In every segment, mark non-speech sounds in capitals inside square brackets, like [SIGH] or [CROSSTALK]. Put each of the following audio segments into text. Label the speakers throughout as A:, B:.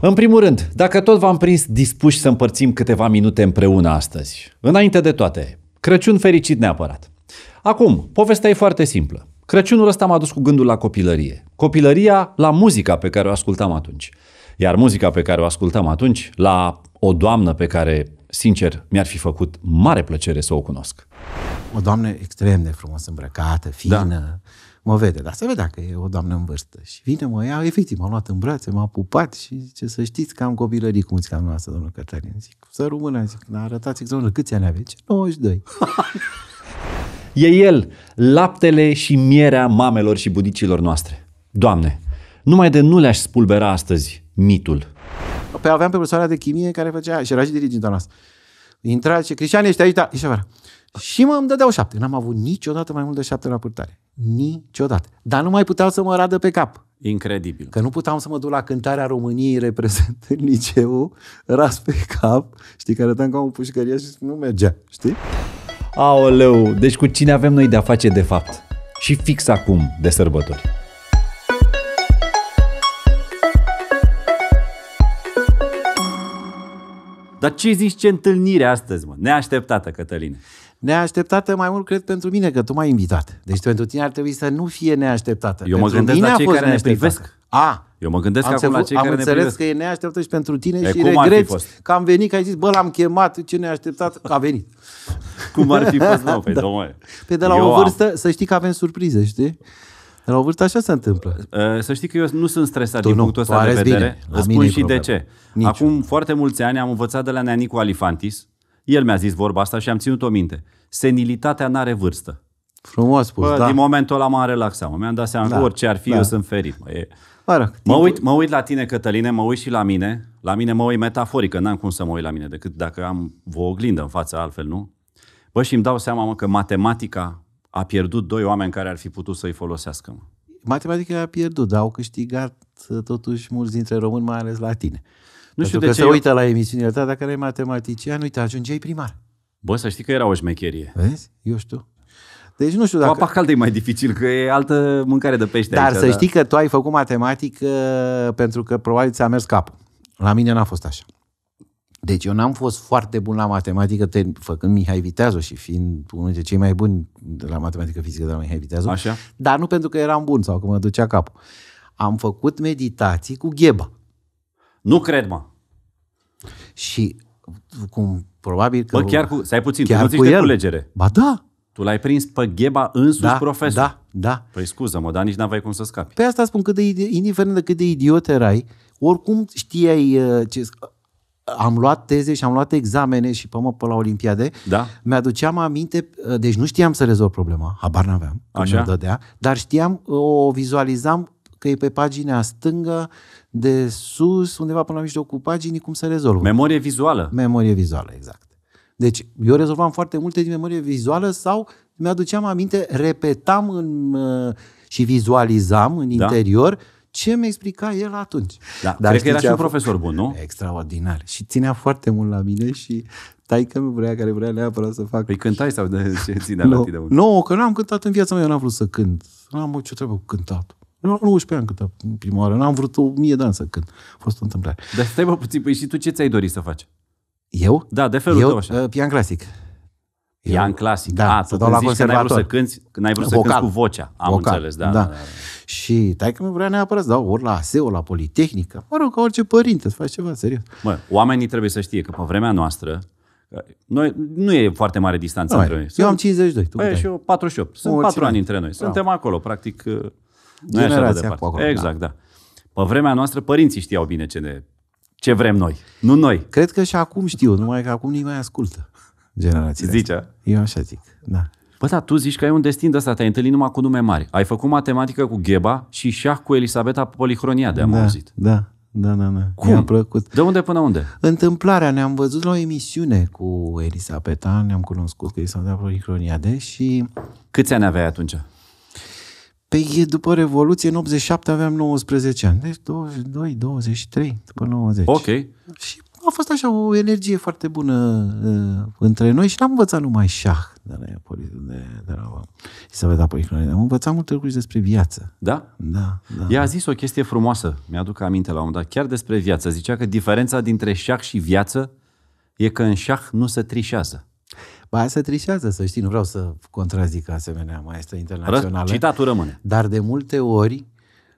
A: În primul rând, dacă tot v-am prins dispuși să împărțim câteva minute împreună astăzi, înainte de toate, Crăciun fericit neapărat. Acum, povestea e foarte simplă. Crăciunul ăsta m-a dus cu gândul la copilărie. Copilăria la muzica pe care o ascultam atunci. Iar muzica pe care o ascultam atunci la o doamnă pe care,
B: sincer, mi-ar fi făcut mare plăcere să o cunosc. O doamnă extrem de frumos îmbrăcată, da. fină, da mă vede, dar se vedea că e o doamnă în vârstă. Și vine, mă ia, efectiv, m-a luat în brațe, m-a pupat și zice, să știți că am copilării cu mulți ca noastră, domnul Cătălin. Zic, să rămână, zic, dar arătați arătat, zic, domnul, câți ani aveți? 92. [LAUGHS] e el,
A: laptele și mierea mamelor și bunicilor noastre. Doamne, numai de nu le-aș spulbera astăzi mitul.
B: Pe păi aveam pe profesoara de chimie care făcea, și era și dirigintea noastră. Intra și Cristian, ești aici, da, ești afară. Și mă îmi dădeau șapte. N-am avut niciodată mai mult de șapte la purtare. Niciodată. Dar nu mai puteau să mă radă pe cap. Incredibil. Că nu puteam să mă duc la cântarea României reprezentând liceul, ras pe cap, știi, că arătam ca un pușcărie și nu mergea,
A: știi? Aoleu, deci cu cine avem noi de-a face de fapt? Și fix acum de sărbători. Dar ce zici ce întâlnire astăzi, mă? Neașteptată, Cătăline
B: neașteptată mai mult, cred, pentru mine, că tu m-ai invitat. Deci pentru tine ar trebui să nu fie neașteptată. Eu pentru mă gândesc la cei care ne privesc.
A: A, eu mă gândesc am acum la cei am care ne privesc.
B: că e neașteptat și pentru tine e, și regret. că am venit, că ai zis, bă, l-am chemat, ce neașteptat, că a venit. [LAUGHS] cum ar fi fost, nou, pe păi, da. domnule. Pe păi, de la eu o vârstă, am. să știi că avem surprize, știi? De la o vârstă așa se întâmplă.
A: Ă, să știi că eu nu sunt stresat tu din nu, punctul ăsta de vedere. Bine. Îți spun și de ce. Niciun. Acum foarte mulți ani am învățat de la Neanicu Alifantis, el mi-a zis vorba asta și am ținut-o minte. Senilitatea n-are vârstă. Frumos spus, Bă, da. Din momentul ăla m-am relaxat. Mi-am dat seama da, orice ar fi, da. eu sunt ferit. Mă, e... Mă, timpul... uit, mă uit la tine, Cătăline, mă uit și la mine. La mine mă uit metaforică, n-am cum să mă uit la mine, decât dacă am o oglindă în față, altfel nu. Bă, și îmi dau seama mă, că matematica a pierdut doi oameni care ar fi putut să-i folosească. Mă.
B: Matematica a pierdut, dar au câștigat uh, totuși mulți dintre români, mai ales la tine. Nu știu de ce se eu... uită la emisiunile ta, dacă erai matematician, uite, ajungeai primar.
A: Bă, să știi că era o șmecherie. Vezi?
B: Eu știu. Deci nu știu dacă... apa caldă
A: e mai dificil, că e altă mâncare de pește Dar aici, să da. știi
B: că tu ai făcut matematică uh, pentru că probabil ți-a mers capul. La mine n-a fost așa. Deci eu n-am fost foarte bun la matematică, te, făcând Mihai Viteazu și fiind unul dintre cei mai buni de la matematică fizică de la Mihai Viteazu, Așa. dar nu pentru că eram bun sau că mă ducea capul. Am făcut meditații cu gheba. Nu cred, mă. Și cum
A: probabil că... Bă, chiar cu... Stai puțin, chiar tu nu cu de culegere. Ba da. Tu l-ai prins pe gheba însuși da, profesor. Da, da. Păi scuză-mă, dar nici n-aveai cum să scapi. Pe
B: păi asta spun, că de, indiferent de cât de idiot erai, oricum știai uh, ce... Uh, am luat teze și am luat examene și pe mă pe la olimpiade. Da. Mi-aduceam aminte, uh, deci nu știam să rezolv problema, habar n-aveam, Așa. dădea, dar știam, o vizualizam că e pe pagina stângă, de sus, undeva până la mijlocul paginii, cum să rezolvă. Memorie vizuală. Memorie vizuală, exact. Deci eu rezolvam foarte multe din memorie vizuală sau mi-aduceam aminte, repetam în, uh, și vizualizam în da. interior ce mi explicat el atunci. Da, Dar cred că era și un profesor bun, nu? Extraordinar. Și ținea foarte mult la mine și taică mi vrea, care vrea neapărat să fac. Păi cântai sau de ce ținea no. la tine? Nu, no, că n-am cântat în viața mea, eu n-am vrut să cânt. N-am ce trebuie cântat nu 11 ani câtă prima oară. N-am vrut o mie de ani să cânt. A fost o întâmplare.
A: Dar stai mă puțin, păi și tu ce ți-ai dorit să faci? Eu? Da, de felul Eu, tău
B: așa. Uh, pian clasic. Pian
A: clasic. Da, A, să dau la conservator. Că n-ai vrut să cânti, că n-ai vrut Vocal. să cânti cu vocea. Am Vocal. înțeles, da. da. da.
B: da, da. Și tai că mi vrea neapărat să dau ori la ASEO, la
A: Politehnică.
B: Mă rog, ca orice părinte, să faci ceva serios.
A: Mă, oamenii trebuie să știe că pe vremea noastră, noi, nu e foarte mare distanță noi. între noi. Eu am 52.
B: Tu bă, păi și eu 48. Sunt 4 ani între noi. Suntem Bravo.
A: acolo, practic. Nu Generația cu acolo. Da. Exact, da. da. Pe vremea noastră, părinții știau bine ce, ne, ce vrem noi, nu noi. Cred că și acum știu, numai că acum nu mai ascultă
B: generația. Zicea. Eu așa zic, da.
A: Bă, da, tu zici că ai un destin de asta, te-ai întâlnit numai cu nume mari. Ai făcut matematică cu Gheba și șah cu Elisabeta Polihronia, am da, auzit.
B: Da, da, da, da. Cum? Mi-a plăcut. De unde până unde? Întâmplarea, ne-am văzut la o emisiune cu Elisabeta, ne-am cunoscut cu Elisabeta Polihronia și... Câți ani aveai atunci? Păi după Revoluție, în 87, aveam 19 ani. Deci 22, 23, după 90. Ok. Și a fost așa o energie foarte bună uh, între noi și n-am învățat numai șah de la, de, de la Elisabeta Policlonene. Am învățat multe lucruri despre viață. Da? Da.
A: da. Ea a zis o chestie frumoasă, mi-aduc aminte la un dat, chiar despre viață. Zicea că diferența dintre șah și viață e că în șah nu
B: se trișează. Ba aia se trișează, să știi, nu vreau să contrazic asemenea maestră internațională. Citatul rămâne. Dar de multe ori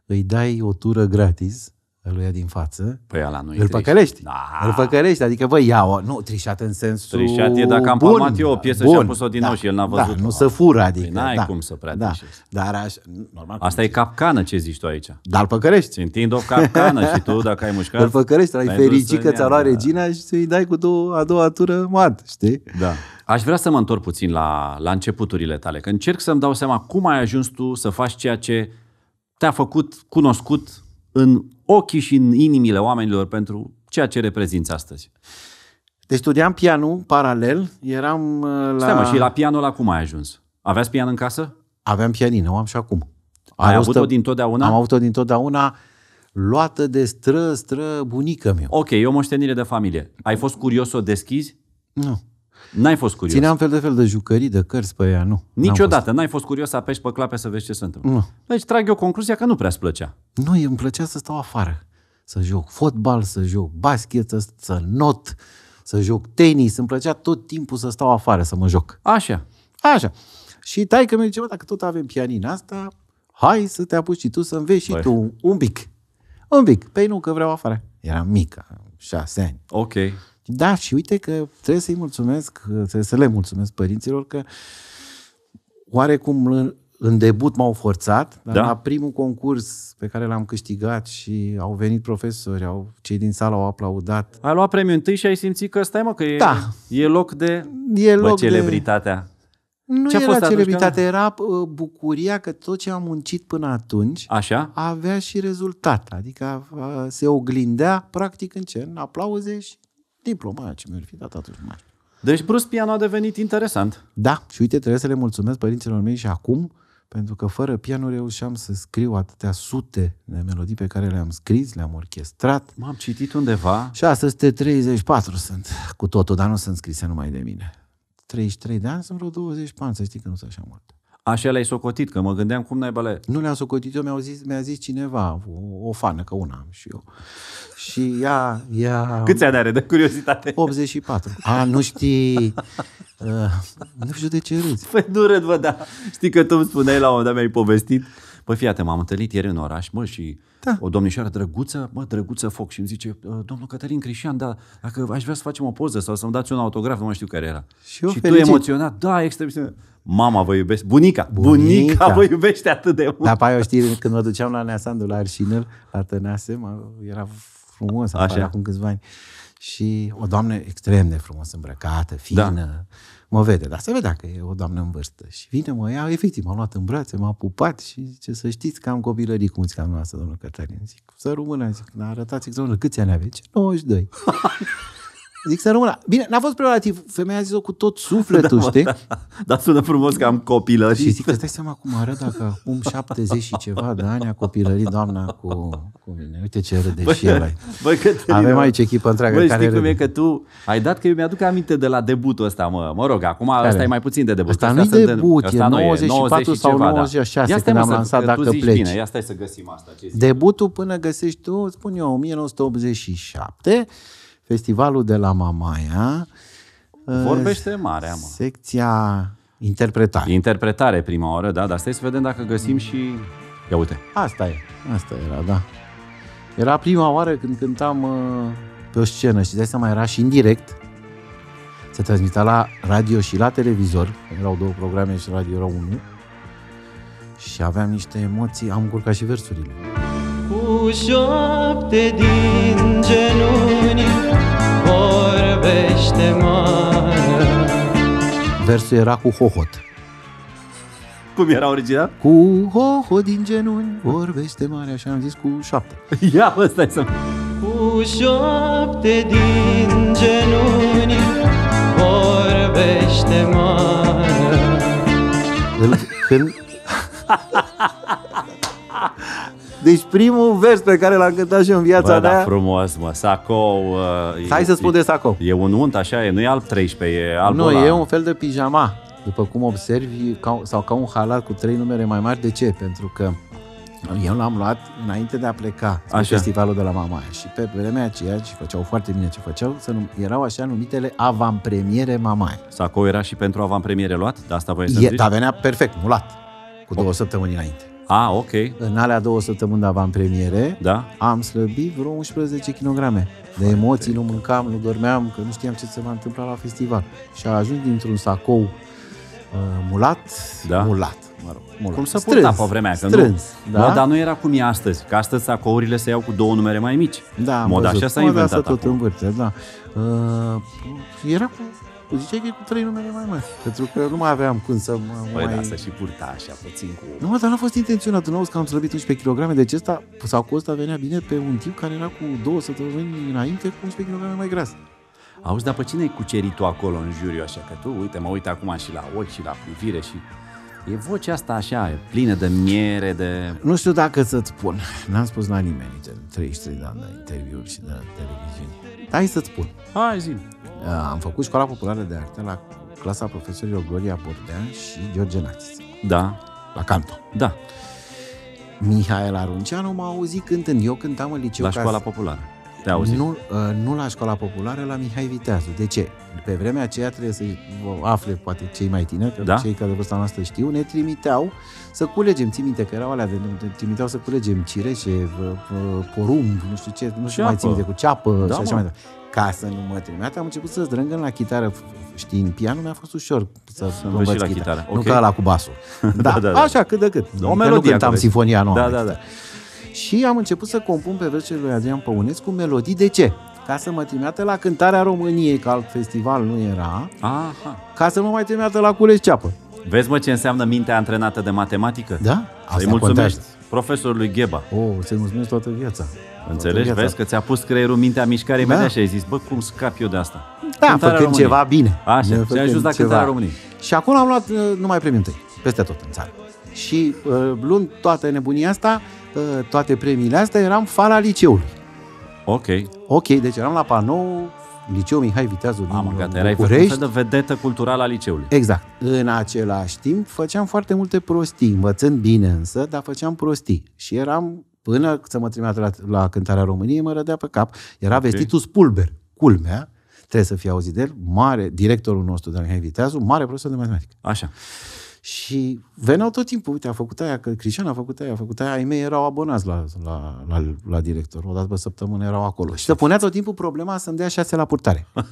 B: îi dai o tură gratis îl din față, păi ala nu îl păcălești. Da. Îl păcălești, adică bă, ia-o. Nu, trișat în sensul Trișat e dacă am bun, eu o piesă bun, și am pus-o din da, nou și el n-a văzut. Da, nu se fură, adică. Păi n-ai da, cum să prea da, dar aș,
A: normal, Asta e capcană ce zici tu aici. Dar îl păcălești. întind o capcană și tu
B: dacă ai mușcat... Îl păcălești, ai fericit că ți-a luat regina și să-i dai cu două, a doua tură mart, știi?
A: Da. Aș vrea să mă întorc puțin la, la începuturile tale, că încerc să-mi dau seama cum ai ajuns tu să faci ceea ce te-a făcut cunoscut în ochii și în inimile oamenilor pentru ceea ce reprezinți astăzi. Deci studiam pianul
B: paralel, eram uh, la... Stai mă, și la
A: pianul acum cum ai ajuns? Aveați pian în casă?
B: Aveam pianină, o am și acum. Ai avut-o stă... din totdeauna? Am avut-o din totdeauna, luată de
A: stră, stră bunică mea. Ok, e o moștenire de familie. Ai fost curios să o deschizi? Nu.
B: N-ai fost curios. Țineam fel de fel de jucării, de cărți pe ea, nu. Niciodată.
A: Fost... N-ai fost curios să apeși pe clape să vezi ce se întâmplă.
B: Nu. Deci trag
A: eu concluzia că nu
B: prea îți plăcea. Nu, îmi plăcea să stau afară. Să joc fotbal, să joc basket, să, să not, să joc tenis. Îmi plăcea tot timpul să stau afară, să mă joc. Așa. Așa. Și tai că mi zice, dacă tot avem pianin asta, hai să te apuci și tu să înveți și Băi. tu un pic. Un pic. Păi nu, că vreau afară. Era mică. șase ani. Ok. Da, și uite că trebuie să-i mulțumesc, trebuie să le mulțumesc părinților că oarecum în debut m-au forțat, dar da. la primul concurs pe care l-am câștigat și au venit profesori, au, cei din sală au aplaudat. Ai
A: luat premiul întâi și ai simțit că stai mă, că e, da. e loc de e loc bă, celebritatea. De...
B: Nu ce era celebritate, era uh, bucuria că tot ce am muncit până atunci Așa? avea și rezultat. Adică uh, se oglindea practic în ce? În aplauze și diploma ce mi-ar fi dat atunci, mai Deci Bruce Piano a devenit interesant. Da, și uite, trebuie să le mulțumesc părinților mei și acum, pentru că fără pianul reușeam să scriu atâtea sute de melodii pe care le-am scris, le-am orchestrat.
A: M-am citit undeva.
B: 634 sunt cu totul, dar nu sunt scrise numai de mine. 33 de ani sunt vreo 20 ani, să știi că nu sunt așa mult. Așa le-ai socotit, că mă gândeam cum n-ai bale. Nu le-am socotit, eu mi-a zis, mi-a zis cineva, o, o fană, că una am și eu. Și ea... ea Câți ani are, de curiozitate? 84. A, nu știi... Uh,
A: nu știu de ce râzi. Păi nu râd, bă, da. Știi că tu îmi spuneai la un moment dat, mi-ai povestit Păi fii atent, m-am întâlnit ieri în oraș, mă, și da. o domnișoară drăguță, mă, drăguță foc și îmi zice, ă, domnul Cătălin Crișan, da, dacă aș vrea să facem o poză sau să-mi dați un autograf, nu mai știu care era. Și, eu și tu emoționat, da, extrem. Mama vă iubește, bunica, bunica, bunica vă iubește
B: atât de mult. Dar pe aia știi, când mă duceam la Neasandu, la Arșinel, la Tăneasem, mă, era frumos, așa. acum câțiva ani. Și o doamnă extrem de frumos îmbrăcată, da. fină. Da mă vede, dar se vedea că e o doamnă în vârstă. Și vine, mă ia, efectiv, m-a luat în brațe, m-a pupat și zice, să știți că am copilării cu mulți noastră, domnul Cătălin. Zic, să rămână, zic, arătați, zic, domnul, câți ani aveți? 92. [LAUGHS] Zic să rămână. Bine, n-a fost prerogativ. Femeia a zis-o cu tot sufletul, da, știi? Da,
A: da, sună frumos că am copilă. Și zic, îți dai
B: seama cum arăt dacă acum 70 și ceva de ani a copilării doamna cu, cu mine. Uite ce râde bă, și el. Bă, Cătălina, Avem aici echipă întreagă bă, care știi râde. cum e
A: că tu ai dat că eu mi-aduc aminte de la debutul ăsta, mă, mă rog, acum care? ăsta e mai puțin de debut. Ăsta nu e debut, e 94 sau 96 da. când am lansat Dacă pleci. Bine, ia stai să găsim asta. Ce
B: Debutul până găsești tu, spun eu, 1987 festivalul de la Mamaia. Vorbește mare, eh, mă.
A: Secția interpretare. Interpretare prima oră, da, dar stai să
B: vedem dacă găsim și... Ia uite. Asta e. Asta era, da. Era prima oară când cântam eh, pe o scenă și de mai era și în direct. Se transmita la radio și la televizor. Erau două programe și radio era unul. Și aveam niște emoții, am curcat și versurile cu șoapte din genunchi vorbește mare. Versul era cu hohot.
A: Cum era original?
B: Cu hohot din genunchi vorbește mare, așa am zis, cu șapte. [LAUGHS] Ia, bă, stai să... Cu șapte din genunchi vorbește mare. Când... [LAUGHS] Deci primul vers pe care l-am cântat și în viața da, mea... da,
A: frumos, mă, sacou... Uh, Hai e, să spun de sacou. E un unt, așa, e, nu e alb 13, e alb Nu, ăla. e un
B: fel de pijama, după cum observi, ca, sau ca un halat cu trei numere mai mari. De ce? Pentru că eu l-am luat înainte de a pleca la festivalul de la Mamaia și pe vremea aceea, și făceau foarte bine ce făceau, să num- erau așa numitele avampremiere Mamaia.
A: Sacou era și pentru avampremiere luat? De asta voi să e, zici? Da, venea perfect, mulat, cu două
B: săptămâni înainte. A, ah, ok. În alea două săptămâni de premiere, da? am slăbit vreo 11 kg. De emoții nu mâncam, nu dormeam, că nu știam ce se va întâmpla la festival. Și a ajuns dintr-un sacou uh, mulat, da? mulat, mă rog. Mulat. Cum să purta pe vremea că strâns, nu, da? Moda
A: nu era cum e astăzi, că astăzi sacourile se iau cu două numere mai mici.
B: Da, Moda așa s-a inventat Moda s tot acum. învârte, da. Uh, era cu ziceai că e cu trei numere mai mari, pentru că nu mai aveam cum să mă păi mai... da, să și purta așa puțin cu... Nu, dar n-a fost intenționat, nu auzi că am slăbit 11 kg, deci ăsta, cu ăsta venea bine pe un tip care era cu două săptămâni înainte cu 11 kg mai gras.
A: Auzi, dar pe cine ai cucerit tu acolo în juriu așa? Că tu, uite, mă uit acum și la ochi și la privire și... E vocea asta așa, e
B: plină de miere, de... Nu știu dacă să-ți spun. [LAUGHS] N-am spus la nimeni de 33 de ani de interviuri și de televiziune. Hai să-ți spun. Hai, zi Uh, am făcut școala populară de artă la clasa profesorilor Gloria Bordea și George Națiță. Da. La canto. Da. Mihail Arunceanu m-a auzit cântând. Eu cântam în liceu. La școala ca... populară. Te auzi? Nu, uh, nu la școala populară, la Mihai Viteazu. De ce? Pe vremea aceea trebuie să afle poate cei mai tineri, da? cei care de vârsta noastră știu, ne trimiteau să culegem, ții minte că erau alea, de, ne trimiteau să culegem cireșe, porumb, nu știu ce, nu știu ceapă. mai țin minte, cu ceapă da, și așa mă. mai departe acasă nu mă trimit, am început să strâng la chitară. Știi, în pian mi-a fost ușor să la chitară. chitară. Okay. Nu ca la cu basul. [LAUGHS] Da, da, da, da. așa, cât de cât. Da, o melodie am sinfonia nouă. Da, adică da, da, da. Și am început să compun pe versurile lui Adrian Păunescu melodii de ce? Ca să mă trimeată la cântarea României, că alt festival nu era. Aha. Ca să mă mai trimeată la Cules Ceapă.
A: Vezi, mă, ce înseamnă mintea antrenată de matematică?
B: Da, asta mulțumesc. Contează
A: profesorului Gheba.
B: Oh, să-i mulțumesc toată viața. Înțelegi? Toată viața. Vezi
A: că ți-a pus creierul mintea mișcare da. imediat și ai zis, bă, cum scap eu de asta? Da, cântarea făcând României. ceva bine. Așa, ți-a ajuns la cântarea României.
B: Și acolo am luat uh, numai premii întâi, peste tot în țară. Și uh, luând toată nebunia asta, uh, toate premiile astea, eram fala liceului. Ok. Ok, deci eram la panou, Liceul Mihai Viteazul din Am, gata, erai București. Erai de
A: vedetă culturală a liceului.
B: Exact. În același timp făceam foarte multe prostii, învățând bine însă, dar făceam prostii. Și eram, până să mă trimiteau la, la cântarea României, mă rădea pe cap. Era okay. vestitul Spulber, culmea, trebuie să fie auzit de el, mare, directorul nostru, la Mihai Viteazul, mare profesor de matematică. Așa. Și veneau tot timpul, uite, a făcut aia, că Cristian a făcut aia, a făcut aia, ai mei erau abonați la, la, la, la director, o dată pe săptămână erau acolo. Și se punea tot timpul problema să-mi dea șase la purtare. [LAUGHS]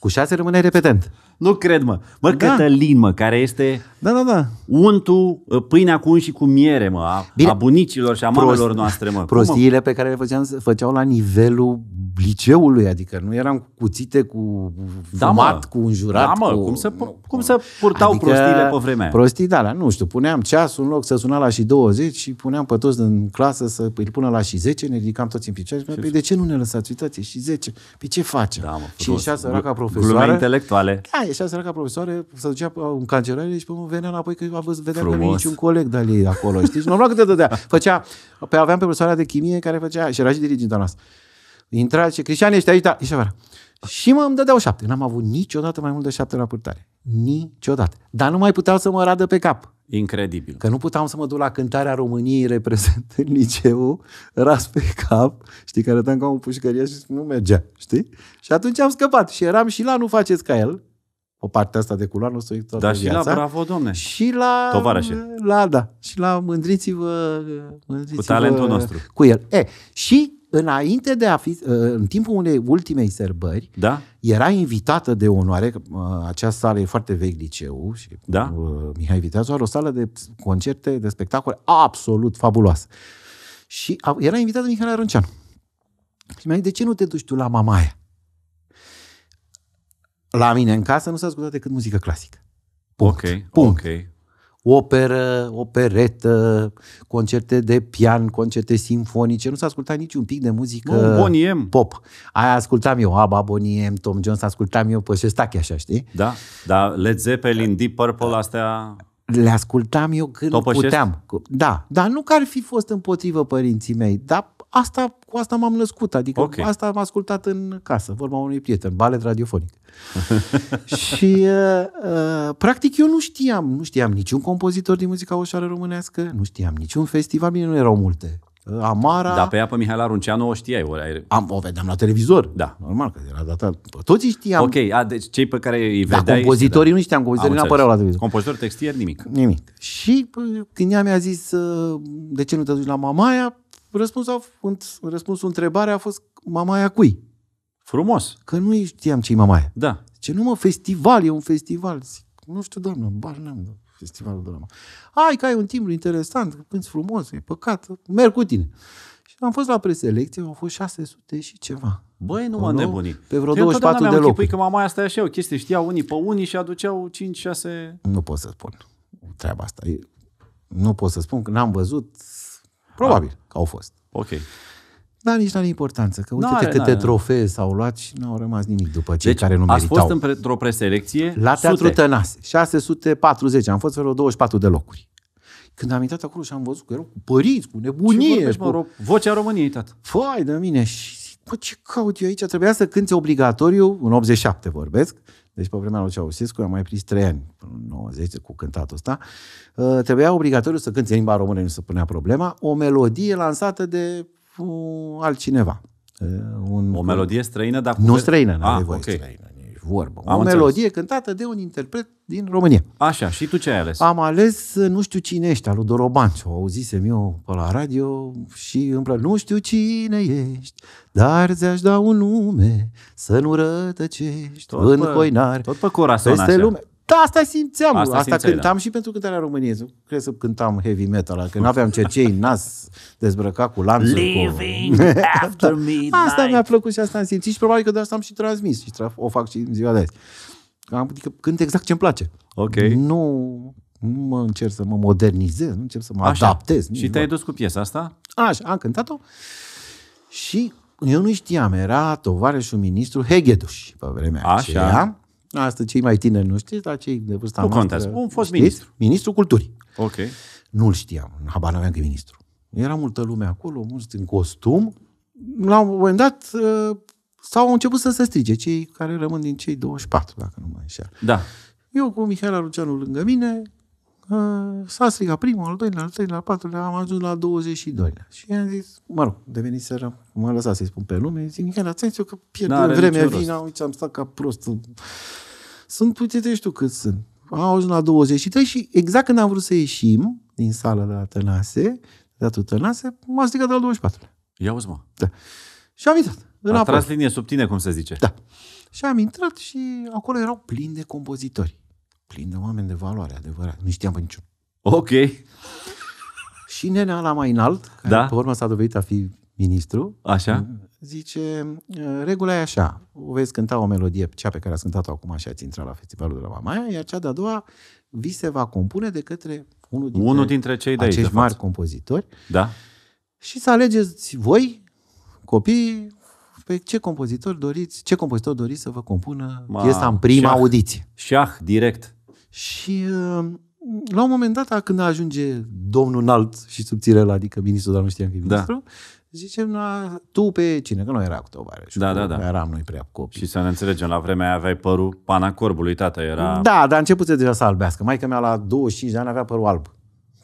B: Cu șase rămâne repetent. Nu cred, mă. Mă, da. Cătălin, mă, care este da, da, da. untul, ă, pâinea cu un
A: și cu miere, mă, a, Bine, a bunicilor și a mamelor noastre, mă. Prostiile
B: pe care le făceam, făceau la nivelul liceului, adică nu eram cuțite cu fumat, da, mă. cu înjurat. Da, mă, cu... cum, să, cum
A: să purtau adică, prostiile pe vremea
B: prostii de alea, nu știu, puneam ceasul în loc să suna la și 20 și puneam pe toți în clasă să îl pună la și 10, ne ridicam toți în picioare și păi de ce nu ne lăsați, uitați, și 10, pe păi ce facem? Da, mă, și ieșea săraca profesoară. Glume
A: intelectuale.
B: Da, ieșea săraca profesoară, se ducea în cancelarie și până mă venea înapoi că a văzut, vedea Frumos. că nu e niciun coleg de ei acolo, știi? nu normal că te dădea. Făcea, pe aveam pe profesoarea de chimie care făcea, și era și dirigintea noastră. Intra și Cristian, ești aici, da, ești afară. Și mă îmi dădeau șapte. N-am avut niciodată mai mult de șapte la purtare. Niciodată. Dar nu mai puteau să mă radă pe cap. Incredibil. Că nu puteam să mă duc la cântarea României reprezentând [LAUGHS] liceul, ras pe cap, știi, care dăm ca o pușcărie și nu mergea, știi? Și atunci am scăpat și eram și la Nu faceți ca el, o parte asta de culoare, nu o să uit toată Dar și viața. la bravo, domne. Și la... Tovarășe. La, da. Și la mândriți-vă... mândriți-vă cu talentul nostru. Cu el. E, și înainte de a fi, ă, în timpul unei ultimei sărbări, da? era invitată de onoare, ă, această sală e foarte vechi liceu și da? Ă, mihai Viteazu are o sală de concerte, de spectacole absolut fabuloasă. Și era invitată mihai Rânceanu. Și mi-a zis, de ce nu te duci tu la mamaia? La mine în casă nu s-a ascultat decât muzică clasică. Punct. Ok, Punct. ok operă, operetă, concerte de pian, concerte sinfonice, nu s-a ascultat niciun pic de muzică nu, Boniem. pop. Aia ascultam eu, ABBA, Boniem, Tom Jones, ascultam eu pe Șestache, așa, știi?
A: Da, dar Led Zeppelin, Deep Purple, astea
B: le ascultam eu când Topășesc? puteam. Da, dar nu că ar fi fost împotrivă părinții mei, dar asta, cu asta m-am născut, adică okay. asta am ascultat în casă, vorba unui prieten, balet radiofonic. [LAUGHS] și uh, uh, practic eu nu știam, nu știam niciun compozitor din muzica ușoară românească, nu știam niciun festival, bine, nu erau multe, Amara... Da, pe
A: ea pe Mihaela Arunceanu o știai, O, ai... Am, o vedeam la televizor. Da. Normal, că era data... Toți știam. Ok, a, deci cei pe care îi vedeai... Da, compozitorii da. nu știam, compozitorii nu apăreau la televizor. Compozitor, textier, nimic.
B: Nimic. Și când ea mi-a zis, ă, de ce nu te duci la Mamaia, răspunsul, a, răspunsul întrebarea a fost, Mamaia cui? Frumos. Că nu știam ce-i Mamaia. Da. Ce nu mă, festival, e un festival. Zic, nu știu, doamnă, bar n-am festivalul de la Ai că ai un timbru interesant, cânti frumos, e păcat, merg cu tine. Și am fost la preselecție, au fost 600 și ceva. Băi,
A: nu mă nebuni. Pe vreo 24 de locuri. că mama asta e așa o chestie, știa unii pe unii și aduceau 5-6...
B: Nu pot să spun treaba asta. Nu pot să spun că n-am văzut, probabil că au fost. Ok. Da, nici nu are importanță, că uite are, câte trofee s-au luat și nu au rămas nimic după cei deci, care nu meritau.
A: Deci fost într-o preselecție
B: La Teatru sute. Tănase, 640, am fost vreo 24 de locuri. Când am intrat acolo și am văzut că erau cu părinți, cu nebunie. Ce vorbești, cu... Vocea României, tată. Fai de mine și zic, bă, ce caut eu aici? Trebuia să cânte obligatoriu, în 87 vorbesc, deci pe vremea lui Ceaușescu am mai prins 3 ani, până în 90, cu cântatul ăsta, ă, trebuia obligatoriu să cânte în limba română, nu se punea problema, o melodie lansată de altcineva. Un, o melodie
A: străină, dar cu... Nu străină, nu ah, voie okay. străină,
B: nici vorbă. Am o melodie cântată de un interpret din România. Așa, și tu ce ai ales? Am ales nu știu cine ești, al lui Doroban, o auzisem eu pe la radio și îmi plă... Nu știu cine ești, dar ți-aș da un nume să nu rătăcești tot în pe, coinar. Tot pe corazon Peste așa. lume. Da, asta simțeam. Asta, asta cântam da. și pentru cântarea României. Nu cred să cântam heavy metal, că nu aveam cercei în nas dezbrăcat cu lanțul. Living cu... after [LAUGHS] da. midnight. Asta mi-a plăcut și asta am simțit și probabil că de asta am și transmis și tra- o fac și în ziua de azi. Adică cânt exact ce-mi place. Ok. Nu nu mă încerc să mă modernizez, nu încerc să mă Așa. adaptez. Și te-ai
A: dus cu piesa asta?
B: Așa, am cântat-o și eu nu știam, era tovarășul ministru Hegeduș pe vremea Așa. aceea Asta cei mai tineri nu știți, dar cei de vârsta Nu noastră, contează. Un fost știți? ministru. Ministrul culturii. Ok. Nu-l știam. Habar n-aveam că e ministru. Era multă lume acolo, mulți în costum. La un moment dat uh, s-au început să se strige cei care rămân din cei 24, dacă nu mai înșel. Da. Eu cu Mihaela Luceanu lângă mine, Eh, s-a strigat primul, al doilea, al treilea, al patrulea, am ajuns la 22 Și i-am zis, mă rog, deveniseră, m-a lăsat să-i spun pe lume, zic, Michael, atenție că pierd vremea, vin, uite, am stat ca prost. Sunt, uite, știu cât sunt. Am ajuns la 23 și exact când am vrut să ieșim din sală de la Tănase, de la Tănase, m-a strigat de la 24 Ia uzi, mă. Da. Și am intrat. A tras linie sub tine, cum se zice. Da. Și am intrat și acolo erau plini de compozitori plin de oameni de valoare, adevărat. Nu știam pe niciun. Ok. Și nenea la mai înalt, care da? pe urmă s-a dovedit a fi ministru, așa? zice, regula e așa, o vezi cânta o melodie, cea pe care a cântat-o acum și ați intrat la festivalul de la Mamaia, iar cea de-a doua vi se va compune de către unul dintre, unul dintre cei de acești aici, mari compozitori. Da. Și să alegeți voi, copii, pe ce compozitor doriți, ce compozitor doriți să vă compună Ma, piesa în prima șah, audiție. Șah, direct. Și uh, la un moment dat, când ajunge domnul înalt și subțirel, adică ministrul dar nu știam că e da. ministru, da. Zice, na, tu pe cine? Că nu era cu tău Da, da, da.
A: Eram noi prea copii. Și să ne înțelegem, la vremea aia aveai părul pana corbului, tata era... Da,
B: dar a început deja să albească. Maica mea la 25 de ani avea părul alb,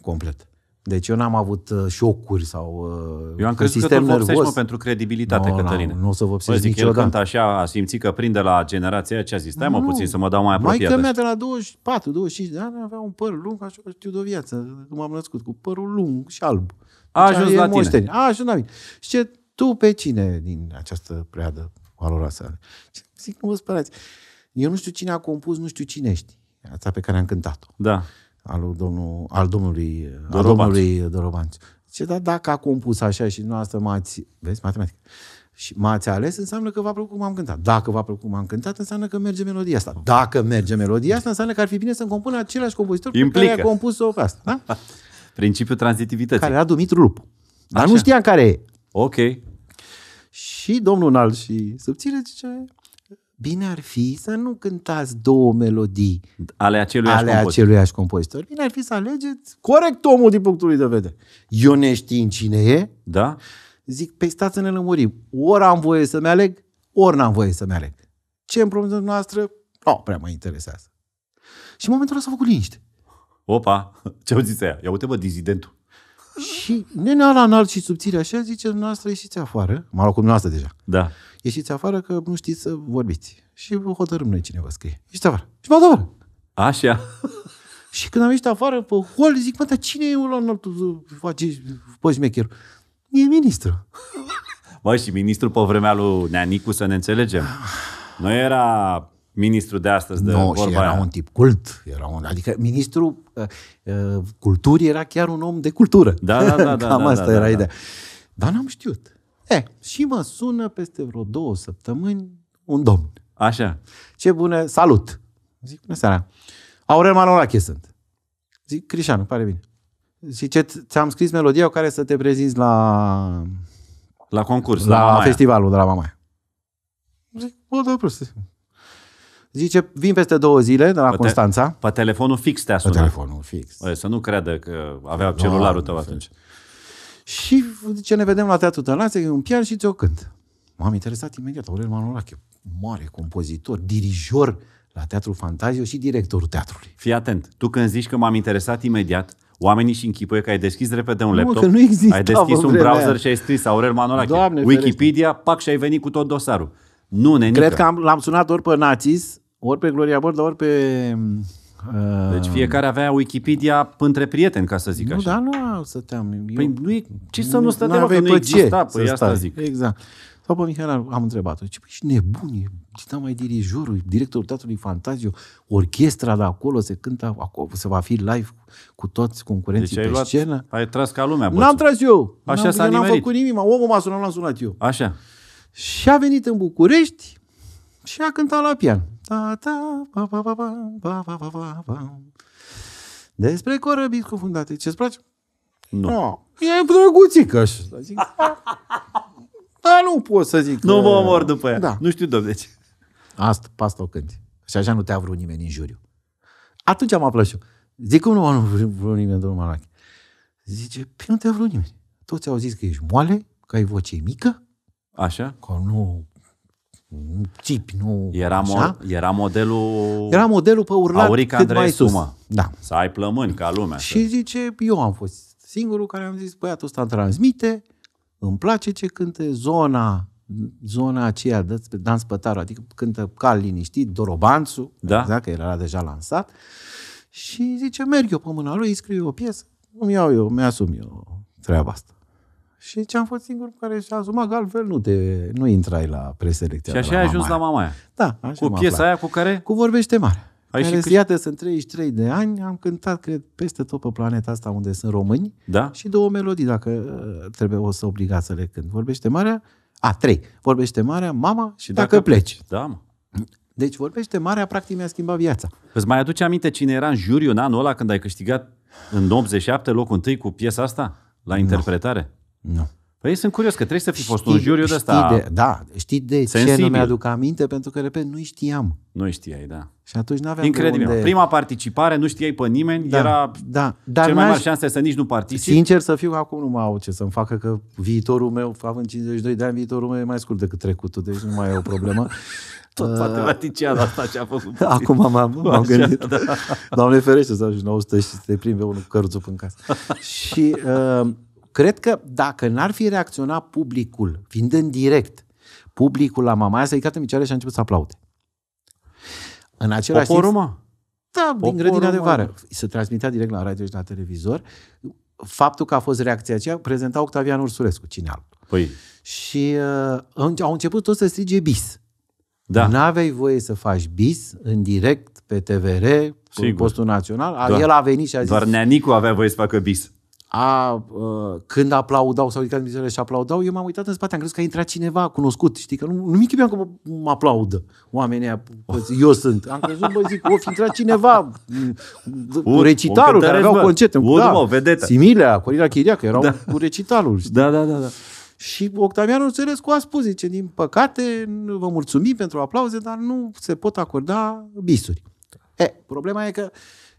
B: complet. Deci eu n-am avut uh, șocuri sau uh, Eu am crezut sistem că tu nervos. Mă, pentru
A: credibilitate, no, Cătăline. Nu, nu o să vă păi zic, niciodată. El când așa a simțit că prinde la generația aceea, ce a zis, stai mă puțin să mă dau mai apropiat. Mai mea
B: de la 24, 25 de ani avea un păr lung, așa știu de o viață. M-am născut cu părul lung și alb. A deci ajuns la tine. Moșteni. A ajuns la mine. Și ce, tu pe cine din această preadă valoroasă? Zic, nu vă spărați. Eu nu știu cine a compus, nu știu cine ești. Asta pe care am cântat-o. Da al, domnul, al domnului, Dorobanț. al domnului Dorobanț. Ce dar dacă a compus așa și dumneavoastră m-ați... Vezi, matematică. Și m-ați ales înseamnă că v-a plăcut cum am cântat. Dacă v-a plăcut cum am cântat, înseamnă că merge melodia asta. Dacă merge melodia asta, înseamnă că ar fi bine să-mi compun același compozitor Implică. pe care a compus-o pe asta. Da? [LAUGHS] Principiul transitivității. Care era Dumitru Lupu. Dar așa. nu știam care e. Ok. Și domnul înalt și subțire zice, bine ar fi să nu cântați două melodii ale acelui ale aceluiași compozitor. Bine ar fi să alegeți corect omul din punctul lui de vedere. Eu ne în cine e. Da. Zic, pe păi stați să ne lămurim. Ori am voie să-mi aleg, ori n-am voie să-mi aleg. Ce în problemă noastră, nu prea mă interesează. Și în momentul ăla s-a făcut liniște. Opa, [LAUGHS] ce-au zis aia? Ia uite vă dizidentul. Și nenea la înalt și subțire așa, zice, noastră ieșiți afară. M-a luat cu noastră deja. Da ieșiți afară că nu știți să vorbiți. Și hotărâm noi cine vă scrie. Ieșiți afară. Și mă afară.
A: Așa. [LAUGHS]
B: Și când am ieșit afară pe hol, zic, mă, dar cine e ăla înaltul face pe E ministru.
A: [LAUGHS] Bă, și ministru pe vremea lui Neanicu, să ne înțelegem. Nu era ministru de astăzi de nu, vorba și era aia. un
B: tip cult. Era un, adică ministru uh, uh, culturii era chiar un om de cultură. Da, da, da. [LAUGHS] da Cam da, asta da, era da, ideea. Da. Dar n-am știut. E, și mă sună peste vreo două săptămâni un domn. Așa. Ce bună, salut! Zic, bună seara. Aurel Manolache sunt. Zic, Crișan, pare bine. Și ce ți-am scris melodia cu care să te prezinți la... La concurs, la, la festivalul de la Mamaia. Zic, bă, da, prost. Zice, vin peste două zile de la pe Constanța.
A: Te, pe telefonul fix te-a sunat. Pe telefonul fix. Bă, să nu creadă că avea da, celularul tău
B: atunci. Fel. Și zice, ne vedem la Teatrul Tălase, un pian și ți-o cânt. M-am interesat imediat. Aurel Manolache, mare compozitor, dirijor la Teatrul Fantazio și directorul
A: teatrului. Fii atent. Tu când zici că m-am interesat imediat, oamenii și închipuie că ai deschis repede un nu, laptop, nu exista, ai deschis un browser aia. și ai scris Aurel Manolache, Doamne Wikipedia, ferește. pac și ai venit cu tot dosarul. Nu, nenică. Cred că am,
B: l-am sunat ori pe Nazis, ori pe Gloria Bordă, ori pe Ehm,
A: deci fiecare avea Wikipedia între prieteni, ca să zic nu,
B: așa. Nu, da, nu stăteam. Eu, păi nu e, ce să nu stăteam, că nu exista, păi asta stai. zic. Exact. Sau pe Mihaela am întrebat-o, ce păi, nebunie? e, mai dirijorul, directorul Teatrului Fantazio, orchestra de acolo, se cântă, acolo, se va fi live cu toți concurenții deci pe luat, scenă.
A: ai tras ca lumea. Bățu. N-am tras
B: eu. Așa s-a n-am făcut nimic, omul m-a sunat, l-am sunat eu. Așa. Și a venit în București și a cântat la pian. Despre cu fundate. Ce-ți place? Nu. No. E drăguțică. așa. Da, Dar nu pot să zic. Nu mă omor după ea. Da.
A: Nu știu de ce.
B: Asta, pe asta o cânti. Și așa nu te-a vrut nimeni în juriu. Atunci am aflat și eu. Zic, cum nu m-a vrut nimeni, domnul Marache. Zice, păi nu te-a vrut nimeni. Toți au zis că ești moale, că ai voce mică. Așa. Că nu tip, nu... Era, mo-
A: era modelul... Era modelul pe urlat Aurica cât Andrei mai sus. Suma. Da. Să ai plămâni ca lumea.
B: Și să... zice, eu am fost singurul care am zis, băiatul ăsta transmite, îmi place ce cânte zona zona aceea, dans pe adică cântă cal liniștit, Dorobanțu, da. exact, că era deja lansat, și zice, merg eu pe mâna lui, îi scriu o piesă, îmi iau eu, mi-asum eu treaba asta. Și ce am fost singurul care și-a asumat că altfel nu, te, nu intrai la preselecția. Și așa ai ajuns la Mamaia. Da, așa Cu piesa aia cu care? Cu Vorbește Mare. Ai care, și iată, sunt 33 de ani, am cântat, cred, peste tot pe planeta asta unde sunt români. Da? Și două melodii, dacă uh, trebuie o să obligați să le cânt. Vorbește Marea, a, trei. Vorbește Marea, Mama și Dacă, dacă pleci. pleci. Da, mă. Deci vorbește marea, practic mi-a schimbat viața.
A: Îți mai aduce aminte cine era în juriu în anul ăla când ai câștigat în 87 locul întâi cu piesa asta? La interpretare? No. Nu. Păi sunt curios că trebuie să fi fost știi, un juriu de ăsta. da,
B: știi de sensibil. ce nu mi-aduc aminte? Pentru că, repet, nu știam. Nu știai, da. Și atunci nu aveam Incredibil. De unde... Prima
A: participare, nu știai pe nimeni, da, era da. Dar cel mai mare șanse să nici nu participi. Sincer
B: să fiu, acum nu mai au ce să-mi facă, că viitorul meu, având 52 de ani, viitorul meu e mai scurt decât trecutul, deci nu mai e o problemă. [LAUGHS] Tot uh, matematicianul asta ce a făcut. [LAUGHS] Acum m-am, m-am Așa, gândit. Da. Doamne ferește să ajungi 900 și să te prinde unul cărțul în casă. [LAUGHS] și... Uh, Cred că dacă n-ar fi reacționat publicul, fiind în direct, publicul la aia s-a ridicat în picioare și a început să aplaude. În același Poporul, timp, Da, Poporul din grădina de vară. Se transmitea direct la radio și la televizor. Faptul că a fost reacția aceea prezenta Octavian Ursulescu, cine altul. Păi. Și uh, au început toți să strige bis. Da. N-aveai voie să faci bis în direct pe TVR, Sigur. postul național. Doar, El a venit și a zis... Doar
A: Neanicu avea voie să facă bis
B: a, a, uh, când aplaudau, s-au ridicat mizele și aplaudau, eu m-am uitat în spate, am crezut că a intrat cineva cunoscut, știi, că nu, nu mi chipeam că mă, mă aplaudă oamenii aia, păi, eu sunt. Am crezut, bă, zic, o fi intrat cineva, cu recitalul, care aveau concerte. da, vedetă. Similea, Corina Chiriacă, erau da. cu recitalul. Știi? Da, da, da, da. Și Octavian Țărescu a spus, zice, din păcate, vă mulțumim pentru aplauze, dar nu se pot acorda bisuri. E, problema e că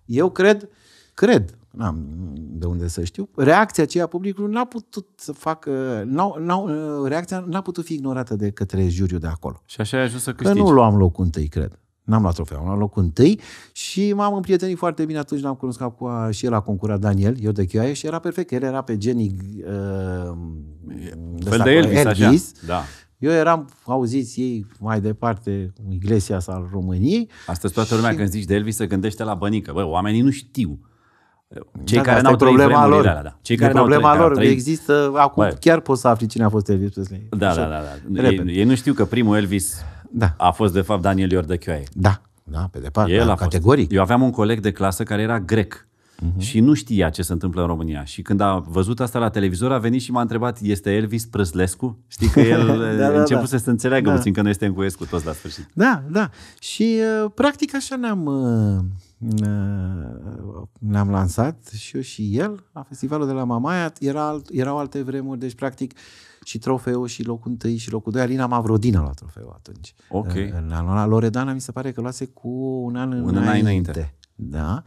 B: eu cred, cred, n-am de unde să știu, reacția aceea publicului n-a putut să facă, n-au, n-au, reacția n-a putut fi ignorată de către juriu de acolo.
A: Și așa ai ajuns să câștigi. Că nu luam
B: loc întâi, cred. N-am luat trofeu, am luat locul întâi și m-am împrietenit foarte bine atunci, l-am cunoscut cu a, și el a concurat Daniel, eu de Chioaie și era perfect, el era pe genic uh, de Fel de Elvis, Elvis, așa. Da. Eu eram, auziți ei mai departe, Iglesia sa al României.
A: Astăzi toată și... când zici de Elvis se gândește la bănică. Bă, oamenii nu știu. Cei da, da, da, da care n-au problema lor. Alea, da. Cei care n-au problema lor. Trăit...
B: Există, acum Băi. chiar poți să afli cine a fost Elvis Presley. Da, da, da. da. Ei, ei,
A: nu știu că primul Elvis da. a fost de fapt Daniel Iordăchioae. Da,
B: da, pe departe. El da, a
A: categoric. Fost. Eu aveam un coleg de clasă care era grec. Uh-huh. Și nu știa ce se întâmplă în România. Și când a văzut asta la televizor, a venit și m-a întrebat, este Elvis Prăzlescu? Știi că el [LAUGHS] eh, da, da, început da. să se înțeleagă da. puțin că noi suntem cu toți la sfârșit.
B: Da, da. Și eh, practic așa ne-am eh, ne-am lansat și eu și el la festivalul de la Mamaia. Era alt, erau alte vremuri, deci practic și trofeul și locul întâi și locul doi. Alina Mavrodina la trofeu atunci. Ok. În anul Loredana mi se pare că luase cu un an un înainte. An înainte. Da.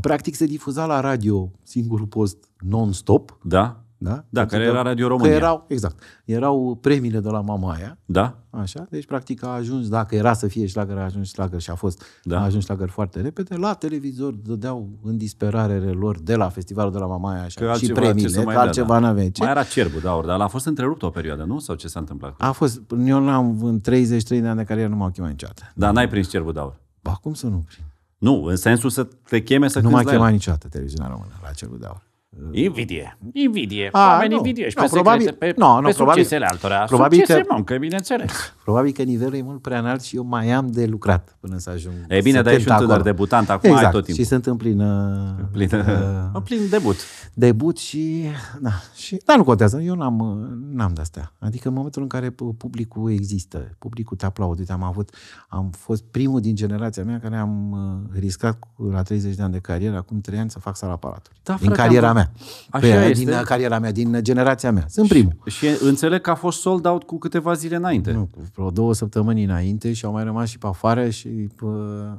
B: Practic se difuza la radio singurul post non-stop. Da. Da? Da, care era Radio România. Că erau, exact. Erau premiile de la Mamaia. Da. Așa, deci practic a ajuns, dacă era să fie șlagăr, a ajuns șlagăr și a fost, da. a ajuns șlagăr foarte repede. La televizor dădeau în disperare lor de la festivalul de la Mamaia așa, că și premiile, mai că ceva da, n-avea ce. Mai
A: era cerbul, da, ori, dar a fost întrerupt o perioadă, nu? Sau ce s-a întâmplat? A
B: fost, eu n-am, în 33 de ani de carieră nu m-au chemat niciodată. Da,
A: n-ai prins cerbul da,
B: Ba, cum să nu prind?
A: Nu, în sensul să te cheme să Nu m-a chemat niciodată televiziunea română la cerbul de da, aur.
B: Invidie, invidie, A, ah, oamenii nu. și nu, pe probabil, pe, no, no, pe probabil, succesele altora. Probabil Succese că, bineînțeles. Probabil că nivelul e mult prea înalt și eu mai am de lucrat până să ajung. E bine, dar ești un tânăr debutant, acum exact, ai tot timpul. și sunt în plin, în plin, uh, în plin debut. Debut și, da, și, dar nu contează, eu n-am, n-am de-astea. Adică în momentul în care publicul există, publicul te aplaudă, am avut, am fost primul din generația mea care am uh, riscat la 30 de ani de carieră, acum 3 ani, să fac sala palatului. Da, din cariera mea mea. Așa pe păi, este. din uh, cariera mea, din uh, generația mea. Sunt și, primul. Și înțeleg că a fost sold out cu câteva zile înainte. Nu, cu vreo două săptămâni înainte și au mai rămas și pe afară și pă,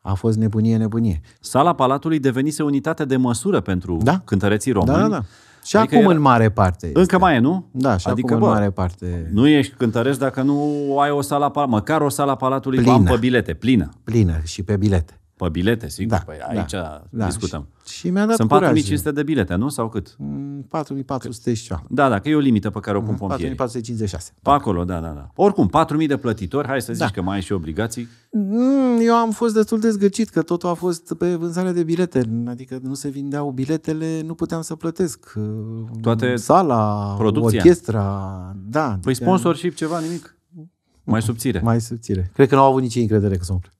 B: a fost nebunie, nebunie.
A: Sala Palatului devenise unitate de măsură pentru da? cântăreții da, români. Da, da, da. Și adică acum era... în mare
B: parte. Este. Încă mai e, nu? Da, și adică, acum bă, în mare parte.
A: Nu ești cântăresc dacă nu ai o sală, măcar o sală Palatului plină. pe bilete, plină. Plină și pe bilete. Pe bilete, sigur? Da, păi da, aici da, discutăm. Da. Și, și mi-a dat Sunt 4500 de bilete, nu? Sau cât? 4400 mm, și ceva. Da, da, că e o limită pe care o mm, pun pompierii. 4456. Pe acolo, da, da, da. Oricum, 4000 de plătitori, hai să da. zici da. că mai ai și obligații.
B: Mm, eu am fost destul de zgâcit, că totul a fost pe vânzare de bilete. Adică nu se vindeau biletele, nu puteam să plătesc. Uh, Toate Sala, producția. orchestra, da. Păi adică- sponsorship ceva, nimic? Mai subțire. Mai subțire. Cred că nu au avut nici încredere că sunt.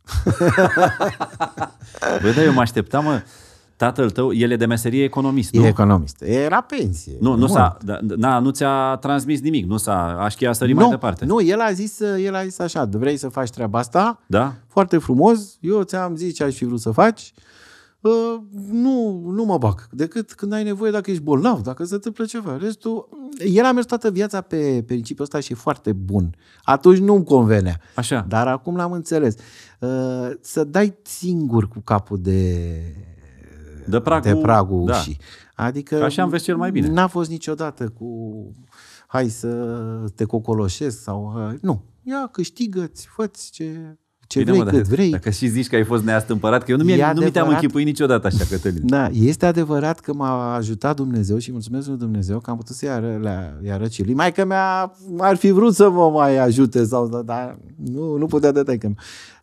A: [LAUGHS] Băi, dar eu mă așteptam, mă, tatăl tău, el e de meserie economist, nu? E economist. Era pensie. Nu, nu, s-a, na, da, da, nu ți-a transmis nimic, nu s-a, aș a nu, mai departe.
B: Nu, el a, zis, el a zis așa, vrei să faci treaba asta? Da. Foarte frumos, eu ți-am zis ce aș fi vrut să faci nu, nu mă bag. Decât când ai nevoie, dacă ești bolnav, dacă se întâmplă ceva. Restul, el a mers toată viața pe principiul ăsta și e foarte bun. Atunci nu-mi convenea. Așa. Dar acum l-am înțeles. Uh, să dai singur cu capul de, de pragul, de pragul da. ușii. Adică Așa am cel mai bine. N-a fost niciodată cu hai să te cocoloșesc sau uh, nu. Ia, câștigă-ți, fă ce ce Bine, păi da, vrei, mă, cât dacă,
A: vrei. Dacă și zici că ai fost neastâmpărat, că eu nu, mi-am, adevărat, nu mi am închipuit niciodată așa, Cătălin.
B: Da, este adevărat că m-a ajutat Dumnezeu și mulțumesc lui Dumnezeu că am putut să-i ară, la, i arăt și lui. Maica mea ar fi vrut să mă mai ajute, sau, dar nu, nu putea de că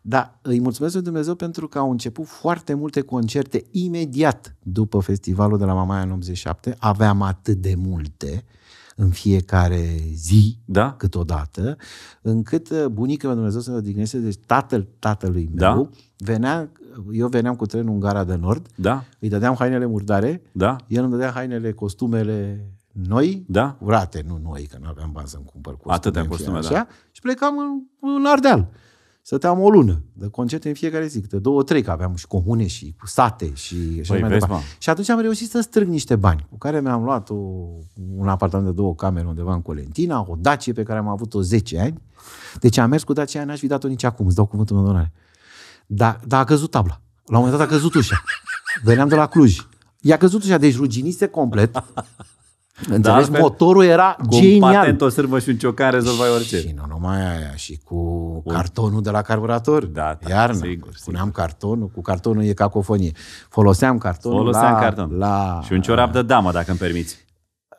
B: Dar îi mulțumesc lui Dumnezeu pentru că au început foarte multe concerte imediat după festivalul de la Mamaia în 87. Aveam atât de multe. Uh, în fiecare zi, da? câteodată, încât uh, bunica mea, Dumnezeu să mă dignește, deci tatăl tatălui meu, da? venea, uh, eu veneam cu trenul în Gara de Nord, da? îi dădeam hainele murdare, da? el îmi dădea hainele, costumele noi, da? urate, nu noi, că nu aveam bani să-mi cumpăr costume. de costume, da. și plecam în, în Ardeal. Stăteam o lună de concerte în fiecare zi, câte două, trei, că aveam și comune și cu sate și așa Băi, mai departe. Și atunci am reușit să strâng niște bani, cu care mi-am luat o, un apartament de două camere undeva în Colentina, o Dacie pe care am avut-o 10 ani. Deci am mers cu Dacia, n-aș fi dat-o nici acum, îți dau cuvântul meu de onoare. Dar, dar a căzut tabla. La un moment dat a căzut ușa. Veneam de la Cluj. I-a căzut ușa, deci ruginise complet. Înțelegi? Da, Motorul era cu genial. Cu patent, o sârmă și un ciocan rezolvai orice. Și nu numai aia, și cu Bun. cartonul de la carburator. Da, da Iarna, sigur, puneam sigur. cartonul, cu cartonul e cacofonie. Foloseam cartonul Foloseam la, carton. la...
A: Și un ciorap de damă, dacă îmi
B: permiți.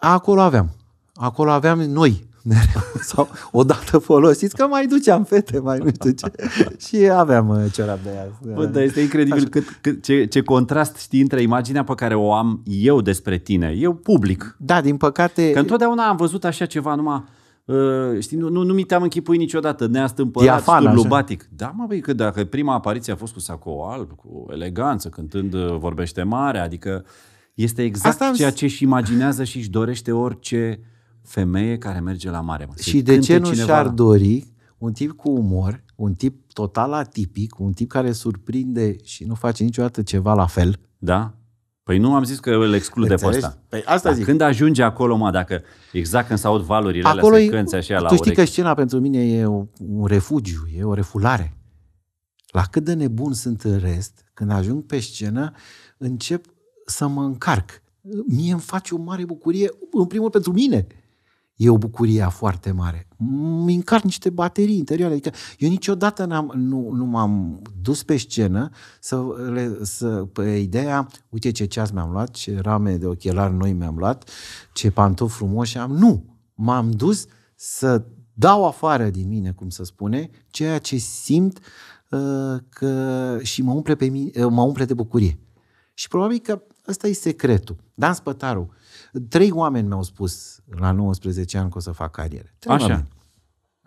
B: Acolo aveam. Acolo aveam noi. [LAUGHS] sau odată folosiți, că mai duceam fete, mai nu știu ce. [LAUGHS] și aveam uh, ciorap de aia. Bă, dar este incredibil cât,
A: cât, ce, ce contrast știi între imaginea pe care o am eu despre tine, eu
B: public. Da, din păcate... Că întotdeauna
A: am văzut așa ceva numai... Uh, știi, nu, nu, nu mi te-am închipui niciodată, neastâmpărat, Diafan, lubatic. Da, mă, băi, că dacă prima apariție a fost cu sacou alb, cu eleganță, cântând uh, vorbește mare, adică este exact Asta ceea ce își imaginează și își dorește orice uh, femeie care merge la mare. și de ce nu și-ar dori
B: un tip cu umor, un tip total atipic, un tip care surprinde și nu face niciodată ceva la fel?
A: Da. Păi nu am zis că îl de pe ăsta. Păi asta zic. Când ajunge acolo, mă, dacă exact când s aud valurile acolo alea, secvențe așa la Tu știi că
B: scena pentru mine e un refugiu, e o refulare. La cât de nebun sunt în rest, când ajung pe scenă, încep să mă încarc. Mie îmi face o mare bucurie, în primul pentru mine e o bucurie foarte mare. Mi încarc niște baterii interioare. Adică eu niciodată n-am, nu, nu m-am dus pe scenă să, le, să, pe ideea, uite ce ceas mi-am luat, ce rame de ochelari noi mi-am luat, ce pantofi frumoși am. Nu! M-am dus să dau afară din mine, cum să spune, ceea ce simt uh, că, și mă umple, pe mine, uh, mă umple de bucurie. Și probabil că ăsta e secretul. Dan Spătaru, uh, Trei oameni mi-au spus la 19 ani că o să fac carieră. Trei Așa. Oameni.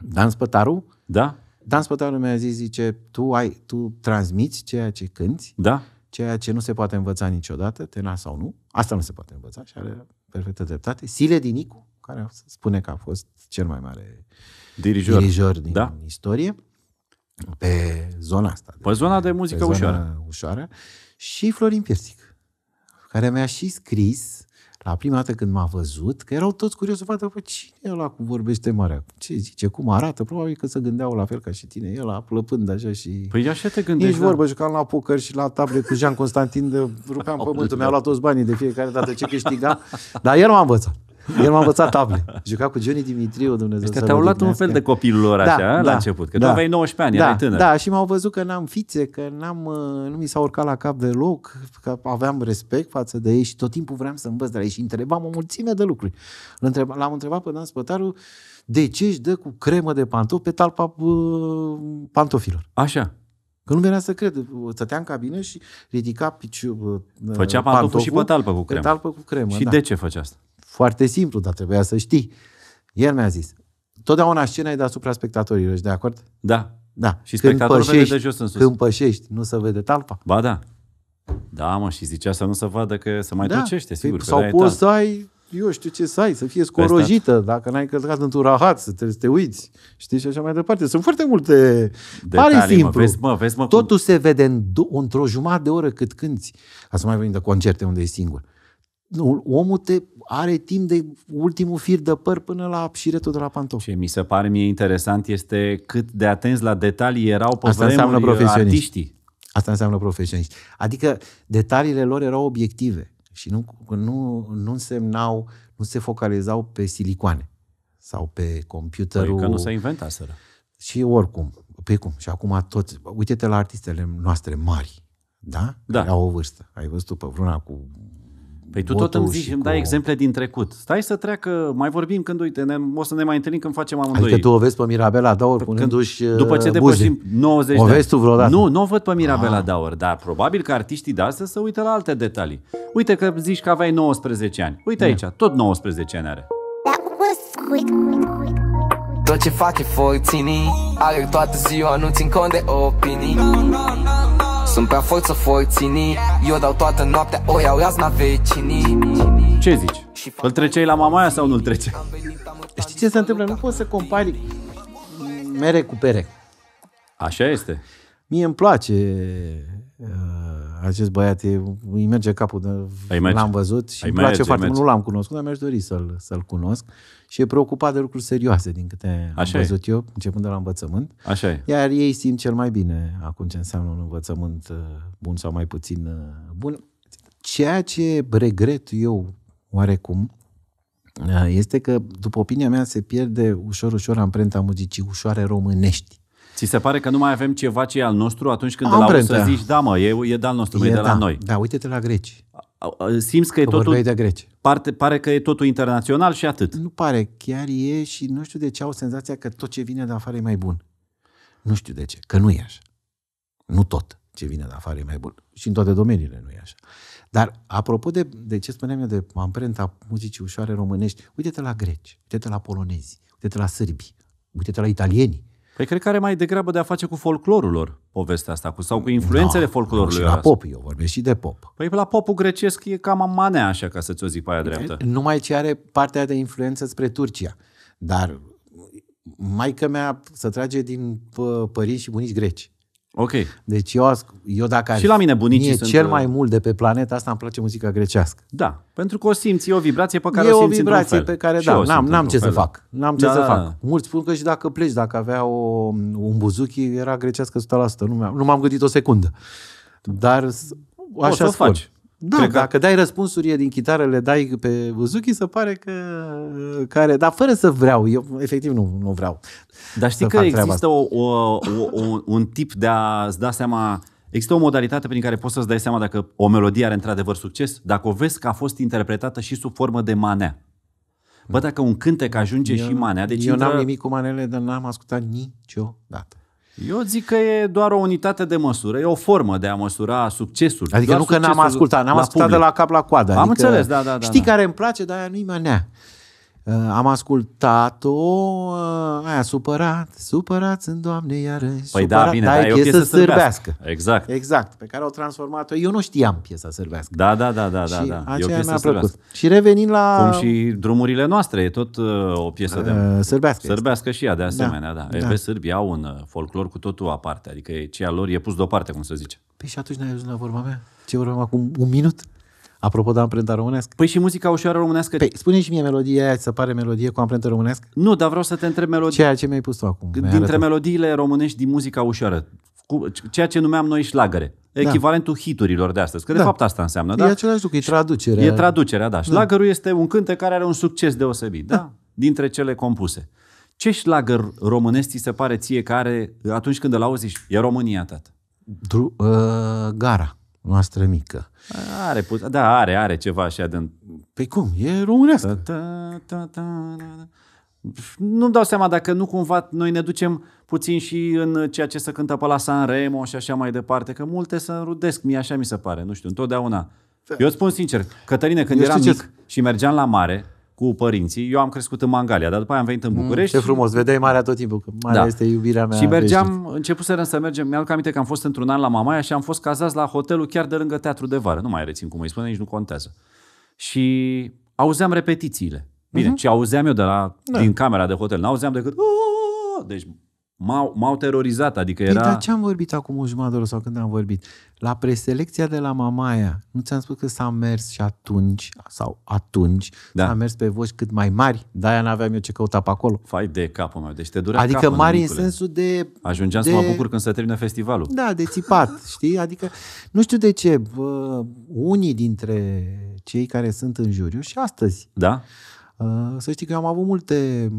B: Dan Spătaru? Da. Dan Spătaru mi-a zis, zice, tu, ai, tu transmiți ceea ce cânti, da. ceea ce nu se poate învăța niciodată, tena sau nu. Asta nu se poate învăța și are perfectă dreptate. Sile Dinicu, care spune că a fost cel mai mare dirijor, dirijor din da. istorie, pe zona asta. Pe de, zona de muzică pe ușoară. ușoară. Și Florin Piersic, care mi-a și scris la prima dată când m-a văzut, că erau toți curioși să vadă, pe cine e ăla cu vorbește mare. Ce zice? Cum arată? Probabil că se gândeau la fel ca și tine, el plăpând așa și... Păi așa te gândești, Nici da? vorbă, jucam la poker și la table cu Jean Constantin, de rupeam pământul, mi-a da. luat toți banii de fiecare dată ce câștigam, dar el m-a învățat. [LAUGHS] El m-a învățat table. Juca cu Johnny Dimitriu, Dumnezeu Ăștia te-au luat un fel de copilul
A: lor da, așa, da, la început. Că da, tu aveai 19 ani, da, erai tânăr. Da,
B: și m-au văzut că n-am fițe, că n-am, nu mi s-a urcat la cap deloc, că aveam respect față de ei și tot timpul vreau să învăț de la ei și întrebam o mulțime de lucruri. L-am întrebat pe Dan Spătaru de ce își dă cu cremă de pantof pe talpa pantofilor. Așa. Că nu venea să cred. Stătea în cabină și ridica piciu, Făcea pantoful și pe talpă cu cremă. Pe talpă cu cremă, Și da. de ce făcea asta? Foarte simplu, dar trebuia să știi. El mi-a zis, totdeauna scena e deasupra spectatorilor, ești de acord? Da. Da. Și când spectatorul pășești, vede de jos în sus. Când pășești, nu se vede talpa.
A: Ba da. Da, mă, și zicea să nu se vadă că se mai da. tocește, păi sigur. Sau că poți să ai,
B: eu știu ce să ai, să fie scorojită, Peste... dacă n-ai căzat într-un rahat, să te, să te uiți, știi, și așa mai departe. Sunt foarte multe... Detalii, Pare simplu. Mă, vezi, mă, vezi, mă, Totul cum... se vede în, într-o jumătate de oră cât cânti. Ca să mai venim de concerte unde e singur. Nu, omul te are timp de ultimul fir de păr până la șiretul de la pantofi. Ce mi se pare mie interesant este cât de atenți la detalii erau pe Asta înseamnă profesioniști. artiștii. Asta înseamnă profesioniști. Adică detaliile lor erau obiective și nu, nu, nu însemnau, nu se focalizau pe silicoane sau pe computerul. Păi că nu s-a inventat sără. Și oricum, pe păi cum, și acum toți, uite-te la artistele noastre mari, da? da. Care au o vârstă. Ai văzut tu pe vreuna cu Păi tu tot îmi zici, îmi dai
A: cu... exemple din trecut. Stai să treacă, mai vorbim când, uite, ne, o să ne mai întâlnim când facem amândoi. Adică tu
B: o vezi pe Mirabela Daur punându-și uh, După ce depășim 90 de O vezi tu vreodată? Nu, nu o văd pe Mirabela ah.
A: Daur, dar probabil că artiștii de astăzi se uită la alte detalii. Uite că zici că aveai 19 ani. Uite aici, tot 19 ani are. Tot ce fac e
B: forținii are toată ziua, nu țin cont de opinii no, no, no. Sunt pe forță forțini Eu dau toată noaptea, o iau razna vecinii Ce zici?
A: Îl treceai la mamaia sau nu-l trece?
B: Știi ce se întâmplă? Nu poți să compari
A: mere cu pere. Așa este.
B: Mie îmi place uh, acest băiat e, îi merge capul, de, I l-am văzut și îmi place merge, foarte mult, nu l-am cunoscut, dar mi-aș dori să-l, să-l cunosc și e preocupat de lucruri serioase din câte Așa am văzut e. eu, începând de la învățământ. Așa e. Iar ei simt cel mai bine acum ce înseamnă un învățământ uh, bun sau mai puțin uh, bun. Ceea ce regret eu oarecum uh, este că, după opinia mea, se pierde ușor, ușor amprenta muzicii ușoare românești
A: Ți se pare că nu mai avem ceva ce e al nostru atunci când de la să zici, da mă, e, e de al nostru, e, e de da, la noi.
B: Da, uite-te la greci. Simți că, că e totul... de greci. Parte, pare că e totul internațional și atât. Nu pare, chiar e și nu știu de ce au senzația că tot ce vine de afară e mai bun. Nu știu de ce, că nu e așa. Nu tot ce vine de afară e mai bun. Și în toate domeniile nu e așa. Dar apropo de, de ce spuneam eu de amprenta muzicii ușoare românești, uite-te la greci, uite-te la polonezi, uite-te la sârbi, uite-te la italieni
A: Păi cred că are mai degrabă de a face cu folclorul lor povestea asta, cu, sau cu influențele da, folclorului. și la pop,
B: eu vorbesc și de pop. Păi la popul grecesc e cam amanea, așa, ca să-ți o zic pe aia dreaptă. Numai ce are partea de influență spre Turcia. Dar maica mea să trage din părinți și bunici greci. Ok. Deci eu, eu dacă și la mine bunicii mie sunt cel uh, mai mult de pe planeta asta îmi place muzica grecească. Da,
A: pentru că o simți, e o vibrație pe care e o simți o vibrație fel. pe care, și da, n-am, n-am ce fel. să fac. N-am da. ce să fac.
B: Mulți spun că și dacă pleci, dacă avea o, un buzuki era grecească 100%. Nu, nu m-am gândit o secundă. Dar așa o să faci. Da, Cred că... Da. dacă dai răspunsuri din chitară, le dai pe Buzuki, se pare că... Care, dar fără să vreau, eu efectiv nu, nu vreau. Dar știi că există
A: o, o, o, un tip de a-ți da seama... Există o modalitate prin care poți să-ți dai seama dacă o melodie are într-adevăr succes, dacă o vezi că a fost interpretată și sub formă de manea. Bă, dacă un cântec ajunge eu, și manea... Deci eu intră... n-am nimic
B: cu manele, dar n-am ascultat niciodată.
A: Eu zic că e doar o unitate de măsură, e o formă de a măsura succesul. Adică doar nu că n-am ascultat, n-am ascultat public. de la cap la coadă. Am adică înțeles, da, da, da. Știi da.
B: care îmi place, dar aia nu-i nea. Uh, am ascultat-o, uh, aia, supărat, supărat sunt, Doamne, iarăși. Păi da, supărat, da, bine, dar e o piesă sârbească. Exact. Exact, pe care au transformat-o. Eu nu știam piesa sârbească. Da, da, da, da, da și da. da. E o piesă a plăcut. Și revenind la... Cum
A: și drumurile noastre, e tot uh, o piesă de... Uh, sârbească. Sârbească și ea, de da, asemenea, da. da. da. Vezi, sârbii au un uh, folclor cu totul aparte, adică ceea lor e pus deoparte, cum se zice.
B: Păi și atunci n-ai ajuns la vorba mea? Ce vorbim acum? Un minut? Apropo de amprenta românească. Păi și muzica ușoară românească. Păi, spune și mie melodia aia, să pare melodie cu amprentă românească? Nu, dar vreau să te întreb melodie. Ceea ce mi-ai pus tu acum. Dintre arătat.
A: melodiile românești din muzica ușoară, cu ceea ce numeam noi șlagăre. Da. Echivalentul da. hiturilor de astăzi, că da. de fapt asta înseamnă, da? E același
B: lucru, e traducerea. E traducerea, da. da. Șlagărul da. este un
A: cântec care are un succes deosebit, da? da? Dintre cele compuse. Ce șlagăr românesc ți se pare ție care, atunci când îl auzi, e România, tată?
B: Dru- uh, gara noastră mică.
A: Are, pus, da, are, are ceva așa de... Păi cum? E românească. Ta, ta, ta, Nu-mi dau seama dacă nu cumva noi ne ducem puțin și în ceea ce se cântă pe la San Remo și așa mai departe, că multe se rudesc mie așa mi se pare, nu știu, întotdeauna. Da. Eu spun sincer, Cătăline, când Eu eram mic ce... și mergeam la mare, cu părinții. Eu am crescut în Mangalia, dar după aia am venit în mm, București. Mm, ce frumos, vedeai marea tot timpul, că marea da. este
B: iubirea mea. Și mergeam,
A: începuserăm să mergem, mi-aduc aminte că am fost într-un an la Mamaia și am fost cazați la hotelul chiar de lângă teatru de vară. Nu mai rețin cum îi spune, nici nu contează. Și auzeam repetițiile. Bine, mm-hmm. ce auzeam eu de la, da. din camera de hotel, n-auzeam decât... Deci m-au, m-au terorizat, adică păi, era... Păi, dar ce
B: am vorbit acum o jumătate de oră sau când am vorbit? La preselecția de la Mamaia, nu ți-am spus că s-a mers și atunci, sau atunci, da. s-a mers pe voci cât mai mari, de-aia n-aveam eu ce căuta pe acolo. Fai de capul meu, deci te durea Adică capul, mari în sensul de...
A: Ajungeam de... să mă bucur când se termină festivalul.
B: Da, de țipat, [LAUGHS] știi? Adică, nu știu de ce, bă, unii dintre cei care sunt în juriu și astăzi. Da. Ă, să știi că eu am avut multe...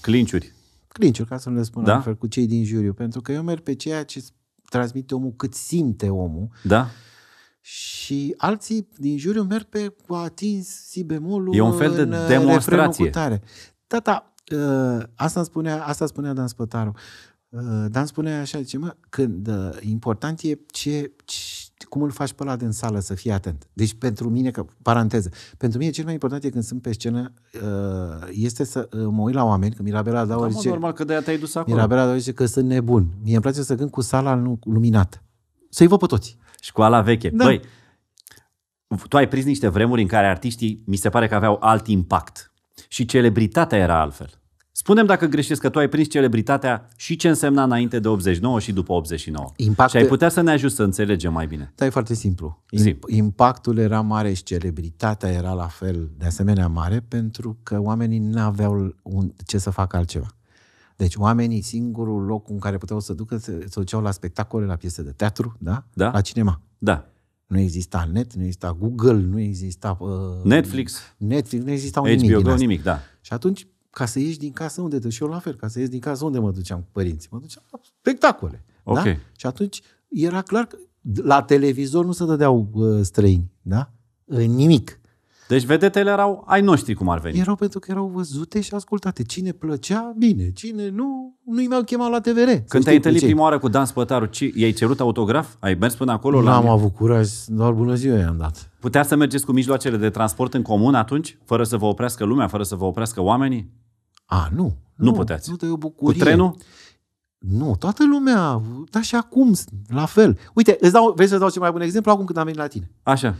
B: Clinciuri clinciuri, ca să nu le spun da? altfel, cu cei din juriu, pentru că eu merg pe ceea ce transmite omul, cât simte omul. Da. Și alții din juriu merg pe cu atins si bemolul E un fel de uh, demonstrație. Da, da. Asta spunea, asta spunea Dan Spătaru. Uh, Dan spunea așa, zice, mă, când important e ce, ce cum îl faci pe ăla din sală să fii atent? Deci pentru mine, că, paranteză, pentru mine cel mai important e când sunt pe scenă uh, este să uh, mă uit la oameni, că Mirabela Daua da, zice... normal că de te-ai dus acolo. Mirabela Daua zice că sunt nebun. Mie îmi place să gând cu sala luminată. Să-i văd pe toți. Școala
A: veche. Da. Băi, tu ai prins niște vremuri în care artiștii mi se pare că aveau alt impact. Și celebritatea era altfel. Spunem dacă greșesc că tu ai prins celebritatea și ce însemna înainte de 89 și după 89. Impact... Și ai putea să ne ajut să înțelegem mai bine.
B: Da, e foarte simplu. Zim. Impactul era mare și celebritatea era la fel de asemenea mare pentru că oamenii nu aveau un, ce să facă altceva. Deci oamenii, singurul loc în care puteau să ducă, se, se duceau la spectacole, la piese de teatru, da? da? La cinema. Da. Nu exista net, nu exista Google, nu exista... Uh, Netflix. Netflix, nu exista HBO, nimic. HBO, nimic, da. Și atunci ca să ieși din casă unde te duci. Și eu la fel, ca să ieși din casă unde mă duceam cu părinții? Mă duceam la spectacole. Da? Okay. Da? Și atunci era clar că la televizor nu se dădeau uh, străini. Da? În nimic. Deci vedetele erau ai noștri, cum ar veni. Erau pentru că erau văzute și ascultate. Cine plăcea, bine. Cine nu, nu-i mai chemat la TVR. Când te-ai întâlnit prima
A: oară cu Dan Spătaru, ci, i-ai cerut autograf? Ai mers până acolo? Nu am
B: avut curaj, doar bună ziua i-am dat.
A: Putea să mergeți cu mijloacele de transport în comun atunci, fără să vă oprească lumea, fără să vă oprească oamenii? A, nu. Nu, nu puteți. Nu
B: te o bucurie. Cu trenul? Nu, toată lumea, dar și acum, la fel. Uite, îți dau, vrei să dau cel mai bun exemplu acum când am venit la tine. Așa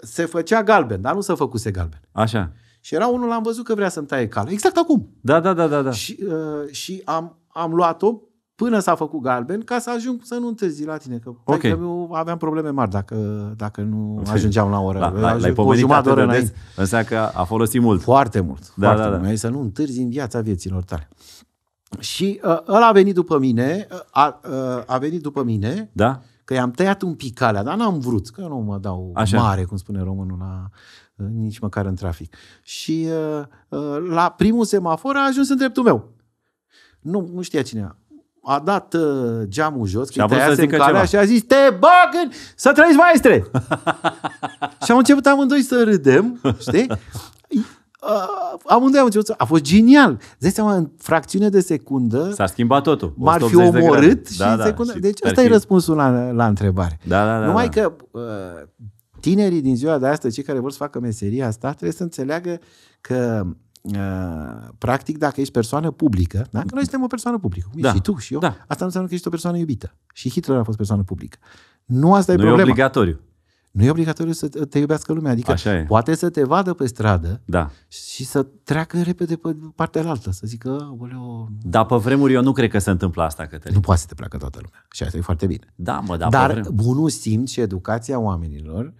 B: se făcea galben, dar nu se făcuse galben. Așa. Și era unul, l-am văzut că vrea să-mi taie calul. Exact acum. Da, da, da, da. da. Și, uh, și am, am luat-o până s-a făcut galben ca să ajung să nu întârzi la tine. Că, okay. că adică eu aveam probleme mari dacă, dacă nu ajungeam la oră. La, la, Ajung, l-ai pomenit jumătate oră înainte. Înseamnă că a folosit mult. Foarte mult. Da, foarte da, mult. da. da. Să nu întârzi în viața vieților tale. Și uh, ăla a venit după mine, uh, uh, a venit după mine. Da? că i-am tăiat un pic calea, dar n-am vrut, că eu nu mă dau Așa. mare, cum spune românul, la, nici măcar în trafic. Și uh, uh la primul semafor a ajuns în dreptul meu. Nu, nu știa cine a. A dat uh, geamul jos, și a vrut să zică calea ceva. și a zis, te bag în... să trăiți maestre! [LAUGHS] și am început amândoi să râdem, știi? Uh, amândoi am început să... A fost genial. Deci seama, în fracțiune de secundă... S-a
A: schimbat totul. M-ar fi omorât și da, în da, secundă... Da, deci ăsta e răspunsul
B: la, la întrebare. Da, da, da, Numai da. că uh, tinerii din ziua de astăzi, cei care vor să facă meseria asta, trebuie să înțeleagă că uh, practic dacă ești persoană publică, da? că noi suntem o persoană publică, cum da. și tu și eu, da. asta nu înseamnă că ești o persoană iubită. Și Hitler a fost persoană publică. Nu asta nu e Nu e obligatoriu nu e obligatoriu să te iubească lumea. Adică Așa e. poate să te vadă pe stradă da. și să treacă repede pe partea altă, să zică, oleo...
A: Dar pe vremuri eu nu
B: cred că se întâmplă asta, Cătălin. Nu poate să te placă toată lumea și asta e foarte bine. Da, mă, da, Dar vrem... bunul simț și educația oamenilor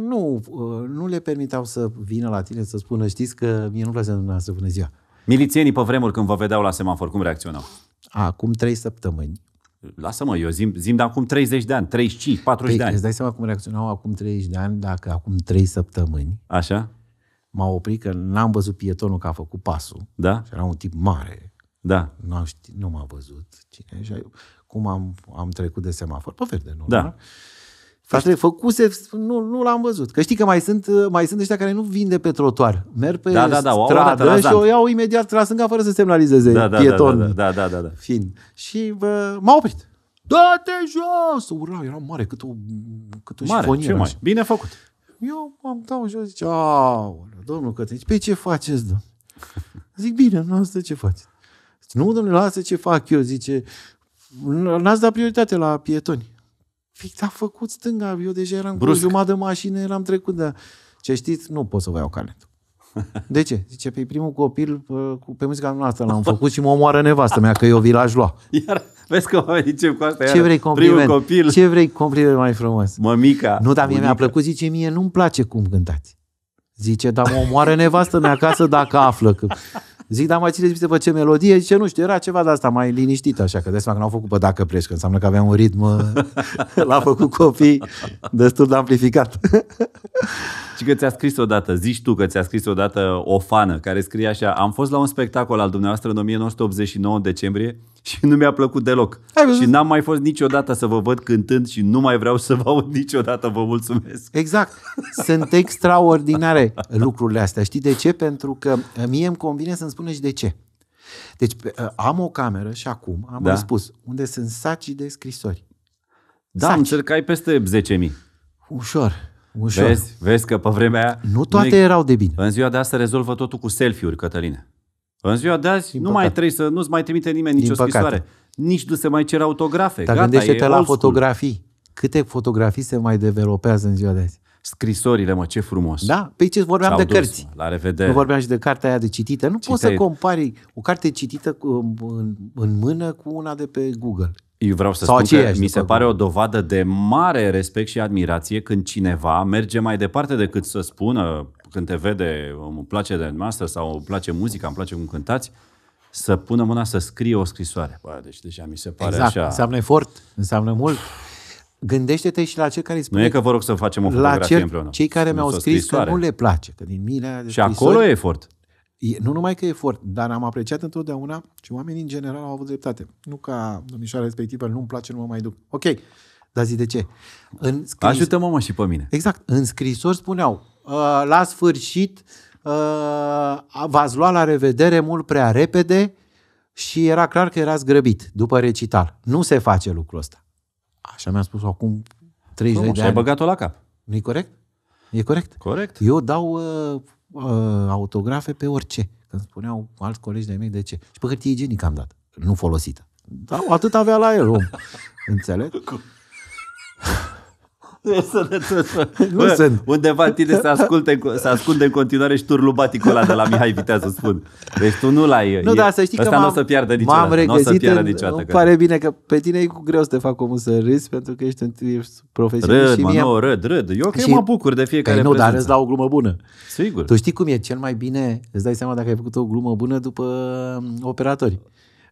B: nu, nu le permiteau să vină la tine să spună, știți că mie nu-mi place dumneavoastră, bună ziua.
A: Milițienii pe vremuri când vă vedeau la semafor, cum reacționau?
B: Acum trei săptămâni,
A: Lasă-mă, eu zim, zim de acum 30 de ani, 35, 40 păi, de ani. Îți dai
B: seama cum reacționau acum 30 de ani, dacă acum 3 săptămâni Așa? m au oprit că n-am văzut pietonul că a făcut pasul. Da? Și era un tip mare. Da. Nu, nu m-a văzut cine. Și cum am, am trecut de semafor? Pe verde, nu? Da. Nu? Dar trebuie făcuse, nu, nu l-am văzut. Că știi că mai sunt, mai sunt ăștia care nu vin de pe trotuar. Merg pe da, da, da, o stradă și o iau imediat la sânga fără să semnalizeze da, da, da pieton. Da, da, da, da, da. Fin. Și bă, m-a oprit. Da-te jos! Ura! era mare, cât o, cât o mare, Ce mai? Bine făcut. Eu am dau jos, zice, aoleu, domnul Cătălin, pe ce faceți, domn? Zic, bine, nu asta ce faceți. nu, domnule, lasă ce fac eu, zice, n-ați dat prioritate la pietoni. Păi, a făcut stânga, eu deja eram Brusc. cu jumătate de mașină, eram trecut dar Ce știți, nu pot să vă iau calentul. De ce? Zice, pe păi, primul copil pe muzica noastră l-am făcut și mă omoară nevastă mea că eu vi l-aș lua. [LAUGHS] Iar,
A: vezi că oamenii ce cu
B: asta, ce vrei compliment? primul copil. Ce vrei compliment mai frumos? Mămica. Nu, dar mie mi-a plăcut, zice, mie nu-mi place cum cântați. Zice, dar mă omoară nevastă mea acasă dacă află. Că... Zic, dar mai țineți după ce melodie? Zice, nu știu, era ceva de asta mai liniștit, așa, că de că n-au făcut pe dacă pleci, că înseamnă că aveam un ritm, [LAUGHS] [LAUGHS] l-a făcut copii,
A: destul de amplificat. Și că ți-a scris odată, zici tu că ți-a scris odată o fană care scrie așa, am fost la un spectacol al dumneavoastră în 1989 în decembrie, [LAUGHS] și nu mi-a plăcut deloc. Și n-am mai fost niciodată să vă văd cântând și nu mai vreau să vă
B: aud niciodată. Vă mulțumesc. Exact. Sunt extraordinare lucrurile astea. Știi de ce? Pentru că eh, mie îmi convine să-mi spuneți de ce. Deci eh, am o cameră și acum am da. spus unde sunt saci de scrisori. Da, saci.
A: încercai peste 10.000.
B: Ușor. Ușor. Vezi,
A: vezi că pe vremea aia... Nu toate nu e... erau de bine. În ziua de asta rezolvă totul cu selfie-uri, Cătăline. În ziua de azi nu mai trebuie să nu-ți mai trimite nimeni nicio scrisoare. Nici nu se mai cer autografe. Dar Gata, gândește-te la fotografii.
B: Câte fotografii se mai developează în ziua de azi? Scrisorile, mă, ce frumos. Da? Păi ce vorbeam de dus, cărți. Mă, la revedere. Nu vorbeam și de cartea aia de citită. Nu poți să compari o carte citită cu, în, în mână cu una de pe Google.
A: Eu vreau să Sau spun că mi se pare Google. o dovadă de mare respect și admirație când cineva merge mai departe decât să spună când te vede, îmi place de master sau îmi place muzica, îmi place cum cântați, să pună mâna să scrie o scrisoare. Bă, deci deja mi se pare exact. așa... înseamnă
B: efort, înseamnă mult. Gândește-te și la cei care îți spune... Nu e că vă rog să facem o fotografie cer, împreună. Cei care mi-au scris scrisoare. că nu le place, că din mine, de Și scrisori, acolo e efort. E, nu numai că e efort, dar am apreciat întotdeauna și oamenii în general au avut dreptate. Nu ca domnișoara respectivă, nu-mi place, nu mă mai duc. Ok, dar zi de ce? În scris... Ajută-mă mă și pe mine. Exact. În scrisori spuneau, Uh, la sfârșit uh, v-ați luat la revedere mult prea repede și era clar că erați grăbit după recital. Nu se face lucrul ăsta. Așa mi-a spus acum 30 Bă, de ani. ai băgat-o la cap. nu e corect? E corect? Corect. Eu dau uh, uh, autografe pe orice. Când spuneau alți colegi de mei de ce. Și pe hârtie igienică am dat. Nu folosită. Dar atât avea la el om. [LAUGHS] Înțeleg?
A: [LAUGHS] nu Bă, sunt. Undeva tine se, asculte, se ascunde în continuare și turlubaticul ăla de la Mihai Viteazu, spun. Deci tu nu l-ai. Nu, e, dar să știi că nu o să pierdă niciodată. m-am regăsit. N-o să niciodată, îmi pare
B: bine că pe tine e cu greu să te fac omul să râzi pentru că ești, un, profesionist. Râd, și mă, nu, râd, râd. Eu că și... mă bucur de fiecare păi Nu, dar îți la o glumă bună. Sigur. Tu știi cum e cel mai bine, îți dai seama dacă ai făcut o glumă bună după mm, operatori.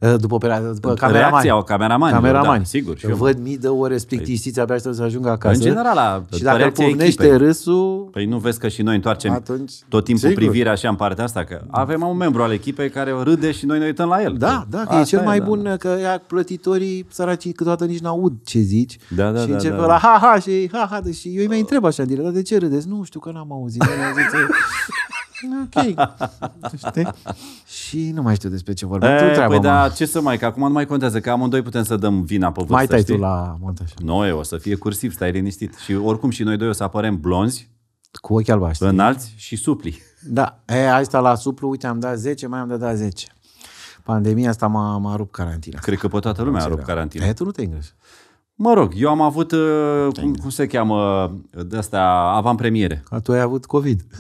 B: Eh, după, opera, după cameraman. Reacția o cameraman. Cameraman. Da, sigur. Și eu văd mii de ore păi- plictisiți, abia aștept să ajung acasă. În general, la Și dacă îl pornește râsul...
A: Păi nu vezi că și noi întoarcem atunci, tot timpul sigur. privirea așa în partea asta, că avem
B: un membru al echipei care râde și noi ne uităm la el. Da, păi
A: da, că e cel mai e, da.
B: bun, da. că ia plătitorii săracii câteodată nici n-aud ce zici. Da, da, și da, începe da, la ha-ha da. și ha-ha. Și eu îi mai întreb așa, dar de ce râdeți? Nu știu că n-am auzit. [LAUGHS] ok. Știi? Și nu mai știu despre ce vorbim. Tu treaba, păi da, mă.
A: da, ce să mai, că acum nu mai contează, că amândoi putem să dăm vina pe vârstă, Mai tai tu la montaj. Noi o să fie cursiv, stai liniștit.
B: Și oricum și noi doi o să apărem blonzi, cu ochi albaștri. Înalți și supli. Da. E, asta la suplu, uite, am dat 10, mai am dat 10. Pandemia asta m-a, m-a rupt carantina. Cred că pe toată lumea a rupt carantina. E, tu nu te îngreși. Mă rog, eu am avut, uh, cum, cum
A: se cheamă, uh, de-astea, premiere.
B: A, tu ai avut COVID. [LAUGHS]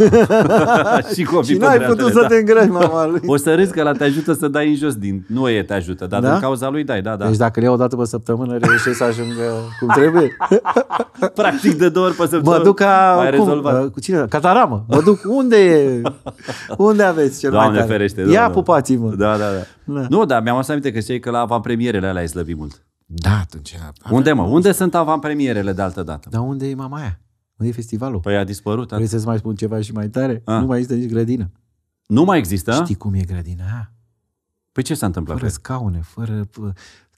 B: și COVID. Și n-ai putut să da. te îngrași, mama lui. o
A: să râzi că la te ajută să dai în jos din... Nu e te ajută, dar da? din cauza lui dai, da, da. Deci dacă
B: le iau o dată pe săptămână, reușești să ajung cum trebuie. [LAUGHS] Practic de două
A: ori pe săptămână. Mă duc ca... Ai cum? Rezolvat.
B: Cu cine? Cataramă. Mă duc unde e? Unde aveți cel Doamne mai tare? ferește. Ia doamne. pupați-mă. Da,
A: da, da, da. Nu, dar mi-am adus aminte că știi că la premierele alea ai slăbit mult. Da, atunci... Unde, mă? Unde sunt avantpremierele de altă dată?
B: Dar unde e mama aia? Unde e festivalul? Păi a dispărut. Vrei să-ți mai spun ceva și mai tare? A. Ah. Nu mai există nici grădină. Nu mai există? Știi cum e grădina aia? Păi ce s-a întâmplat? Fără scaune, fără...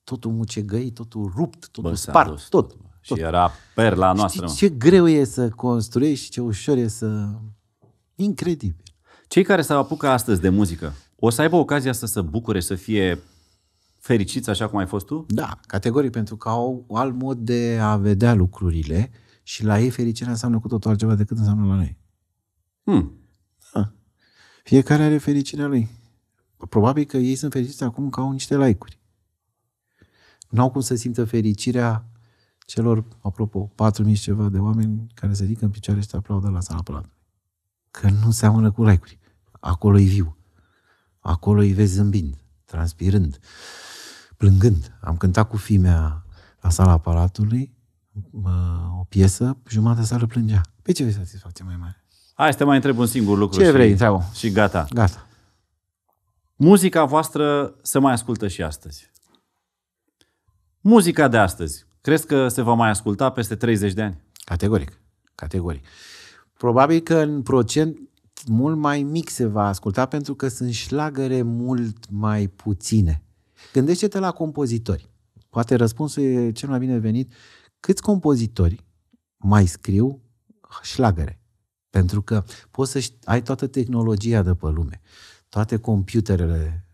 B: Totul mucegăi, totul rupt, totul Bă, spart, tot, tot.
A: Și era perla noastră. Știi ce
B: greu e să construiești și ce ușor e să... Incredibil.
A: Cei care s-au apucat astăzi de muzică, o să aibă ocazia să se bucure, să fie fericiți așa cum ai fost tu?
B: Da, categoric, pentru că au alt mod de a vedea lucrurile și la ei fericirea înseamnă cu totul altceva decât înseamnă la noi. Hmm. Da. Fiecare are fericirea lui. Probabil că ei sunt fericiți acum că au niște like-uri. N-au cum să simtă fericirea celor, apropo, 4.000 ceva de oameni care se ridică în picioare și te aplaudă la sala palatului. Că nu seamănă cu like-uri. Acolo e viu. Acolo îi vezi zâmbind, transpirând. Uh, plângând. Am cântat cu fimea la sala aparatului o piesă, jumătatea sală plângea. Pe ce vrei satisfacție mai
A: mare? Hai să te mai întreb un singur lucru. Ce și, vrei, întreabă. Și gata. Gata. Muzica voastră se mai ascultă și astăzi. Muzica de astăzi, crezi că se va mai asculta peste 30 de ani?
B: Categoric. Categoric. Probabil că în procent mult mai mic se va asculta pentru că sunt șlagăre mult mai puține. Gândește-te la compozitori. Poate răspunsul e cel mai bine venit. Câți compozitori mai scriu șlagăre? Pentru că poți să ai toată tehnologia de pe lume, toate computerele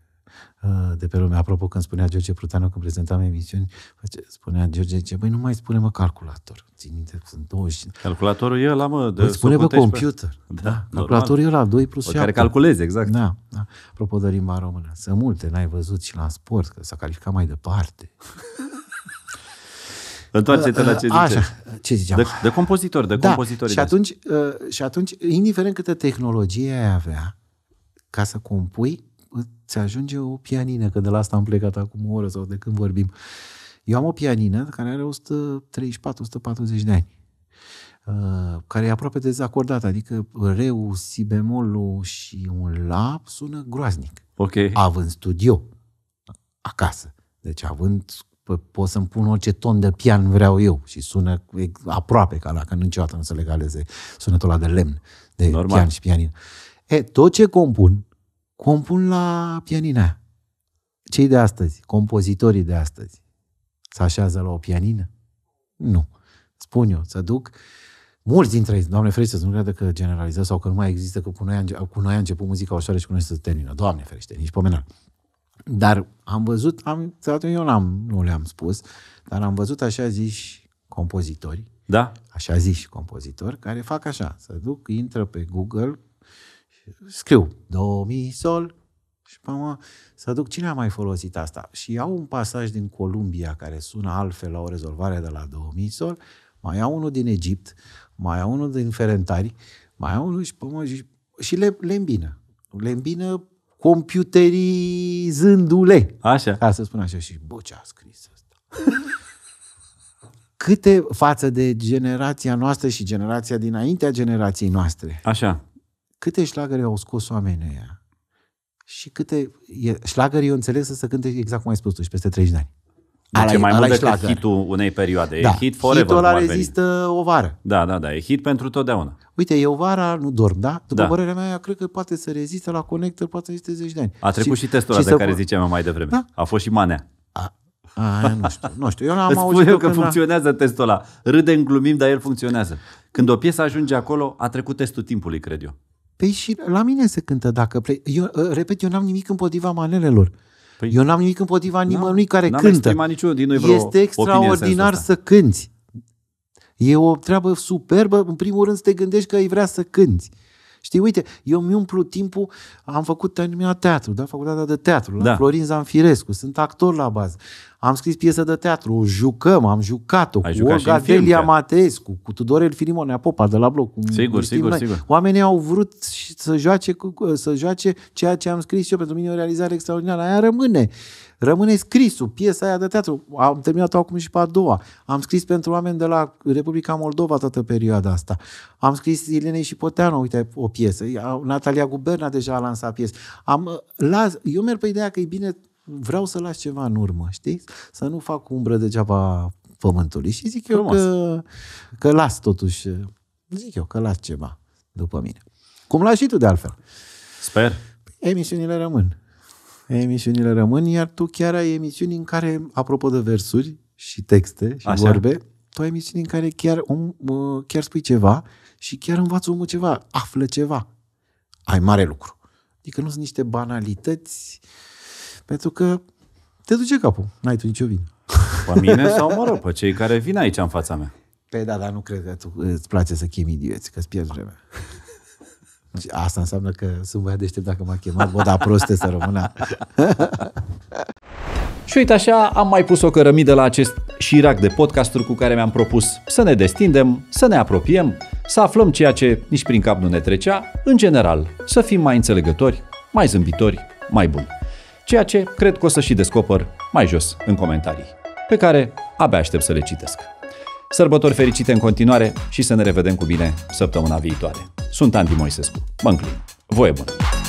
B: Uh, de pe lume. Apropo, când spunea George Pruteanu, când prezentam emisiuni, spunea George, ce băi, nu mai spune mă calculator. Țin minte, sunt 20. Calculatorul e la mă... De băi, spune pe computer. Da, da. Calculatorul e la 2 plus 7. Care calculezi, exact. Da, da. Apropo de limba română, sunt multe, n-ai văzut și la sport, că s-a calificat mai departe. [LAUGHS] Întoarce-te la ce zice. Așa, ce ziceam? De, de compozitor, de da, compozitori. Și atunci, uh, și atunci, indiferent câtă tehnologie ai avea ca să compui, ți ajunge o pianină, că de la asta am plecat acum o oră sau de când vorbim. Eu am o pianină care are 134-140 de ani, uh, care e aproape dezacordată, adică reu, si bemolul și un la sună groaznic. Ok. Având studio acasă. Deci având pot să-mi pun orice ton de pian vreau eu și sună aproape ca la că niciodată nu se legaleze sunetul ăla de lemn, de Normal. pian și pianin. E, tot ce compun compun la pianina Cei de astăzi, compozitorii de astăzi, se așează la o pianină? Nu. Spun eu, să duc. Mulți dintre ei, Doamne ferește, să nu cred că generalizez sau că nu mai există, că cu noi, cu noi a început muzica ușoară și cu noi se termină. Doamne ferește, nici pomenal. Dar am văzut, am, eu n-am, nu le-am spus, dar am văzut așa zici compozitori, da. așa zici compozitori, care fac așa, să duc, intră pe Google, scriu 2000 sol și mă, să aduc cine a mai folosit asta. Și iau un pasaj din Columbia care sună altfel la o rezolvare de la 2000 sol, mai iau unul din Egipt, mai iau unul din Ferentari, mai iau unul și, pe mă, și, și le, le îmbină. Le îmbină computerizându-le. Așa. Ca să spun așa. Și bă, ce a scris asta? [LAUGHS] Câte față de generația noastră și generația dinaintea generației noastre. Așa câte șlagări au scos oamenii ăia și câte... E, șlagări eu înțeleg să se cânte exact cum ai spus tu și peste 30 de ani. Deci e mai mult decât șlagăr.
A: hitul unei perioade. Da. E hit forever. Hitul ăla rezistă o vară. Da, da, da. E hit pentru totdeauna.
B: Uite, eu vara nu dorm, da? După da. părerea mea, cred că poate să rezistă la conector, poate să reziste 10 de ani. A trecut și, și testul ăla de care
A: ziceam mai devreme. Da? A fost și manea. A,
B: a, nu știu, nu știu. Eu n-am Îți auzit eu că funcționează
A: la... testul ăla. Râdem, glumim, dar el funcționează. Când o piesă ajunge acolo, a trecut testul timpului, cred eu.
B: Păi și la mine se cântă dacă plec. Eu, ă, repet, eu n-am nimic împotriva manelelor. Păi, eu n-am nimic împotriva nimănui care n-am cântă. Niciun din noi vreo este extraordinar să cânți. E o treabă superbă. În primul rând să te gândești că ai vrea să cânți. Știi, uite, eu mi umplu timpul, am făcut terminat teatru, da? facultatea de teatru, da. la Florin Zanfirescu, sunt actor la bază am scris piesă de teatru, o jucăm, am jucat-o Ai cu jucat Olga Delia Mateescu, cu Tudorel Filimonea Popa de la bloc. Cu sigur, sigur, noi. sigur. Oamenii au vrut să joace, cu, să joace ceea ce am scris eu, pentru mine o realizare extraordinară, aia rămâne. Rămâne scrisul, piesa aia de teatru. Am terminat-o acum și pe a doua. Am scris pentru oameni de la Republica Moldova toată perioada asta. Am scris Ilenei și Poteanu, uite, o piesă. Natalia Guberna deja a lansat piesă. Am, las, eu merg pe ideea că e bine vreau să las ceva în urmă, știi? Să nu fac umbră degeaba pământului. Și zic Frumos. eu că, că las totuși, zic eu că las ceva după mine. Cum lași și tu de altfel. Sper. Păi, emisiunile rămân. Emisiunile rămân, iar tu chiar ai emisiuni în care, apropo de versuri și texte și Așa. vorbe, tu ai emisiuni în care chiar, om, um, chiar spui ceva și chiar învață omul ceva, află ceva. Ai mare lucru. Adică nu sunt niște banalități uh, pentru că te duce capul. N-ai tu nicio vină. Pe mine sau, mă rog,
A: pe cei care vin aici în fața mea.
B: Pe păi da, dar nu cred că tu îți place să chemi idioți, că îți pierzi vremea. Asta înseamnă că sunt băiat deștept dacă m-a chemat, bă, da, proste să rămână.
A: [LAUGHS] și uite așa, am mai pus o cărămidă la acest șirac de podcasturi cu care mi-am propus să ne destindem, să ne apropiem, să aflăm ceea ce nici prin cap nu ne trecea, în general, să fim mai înțelegători, mai zâmbitori, mai buni ceea ce cred că o să și descoper mai jos în comentarii, pe care abia aștept să le citesc. Sărbători fericite în continuare și să ne revedem cu bine săptămâna viitoare. Sunt Andy Moisescu. Mă înclin. Voie bună!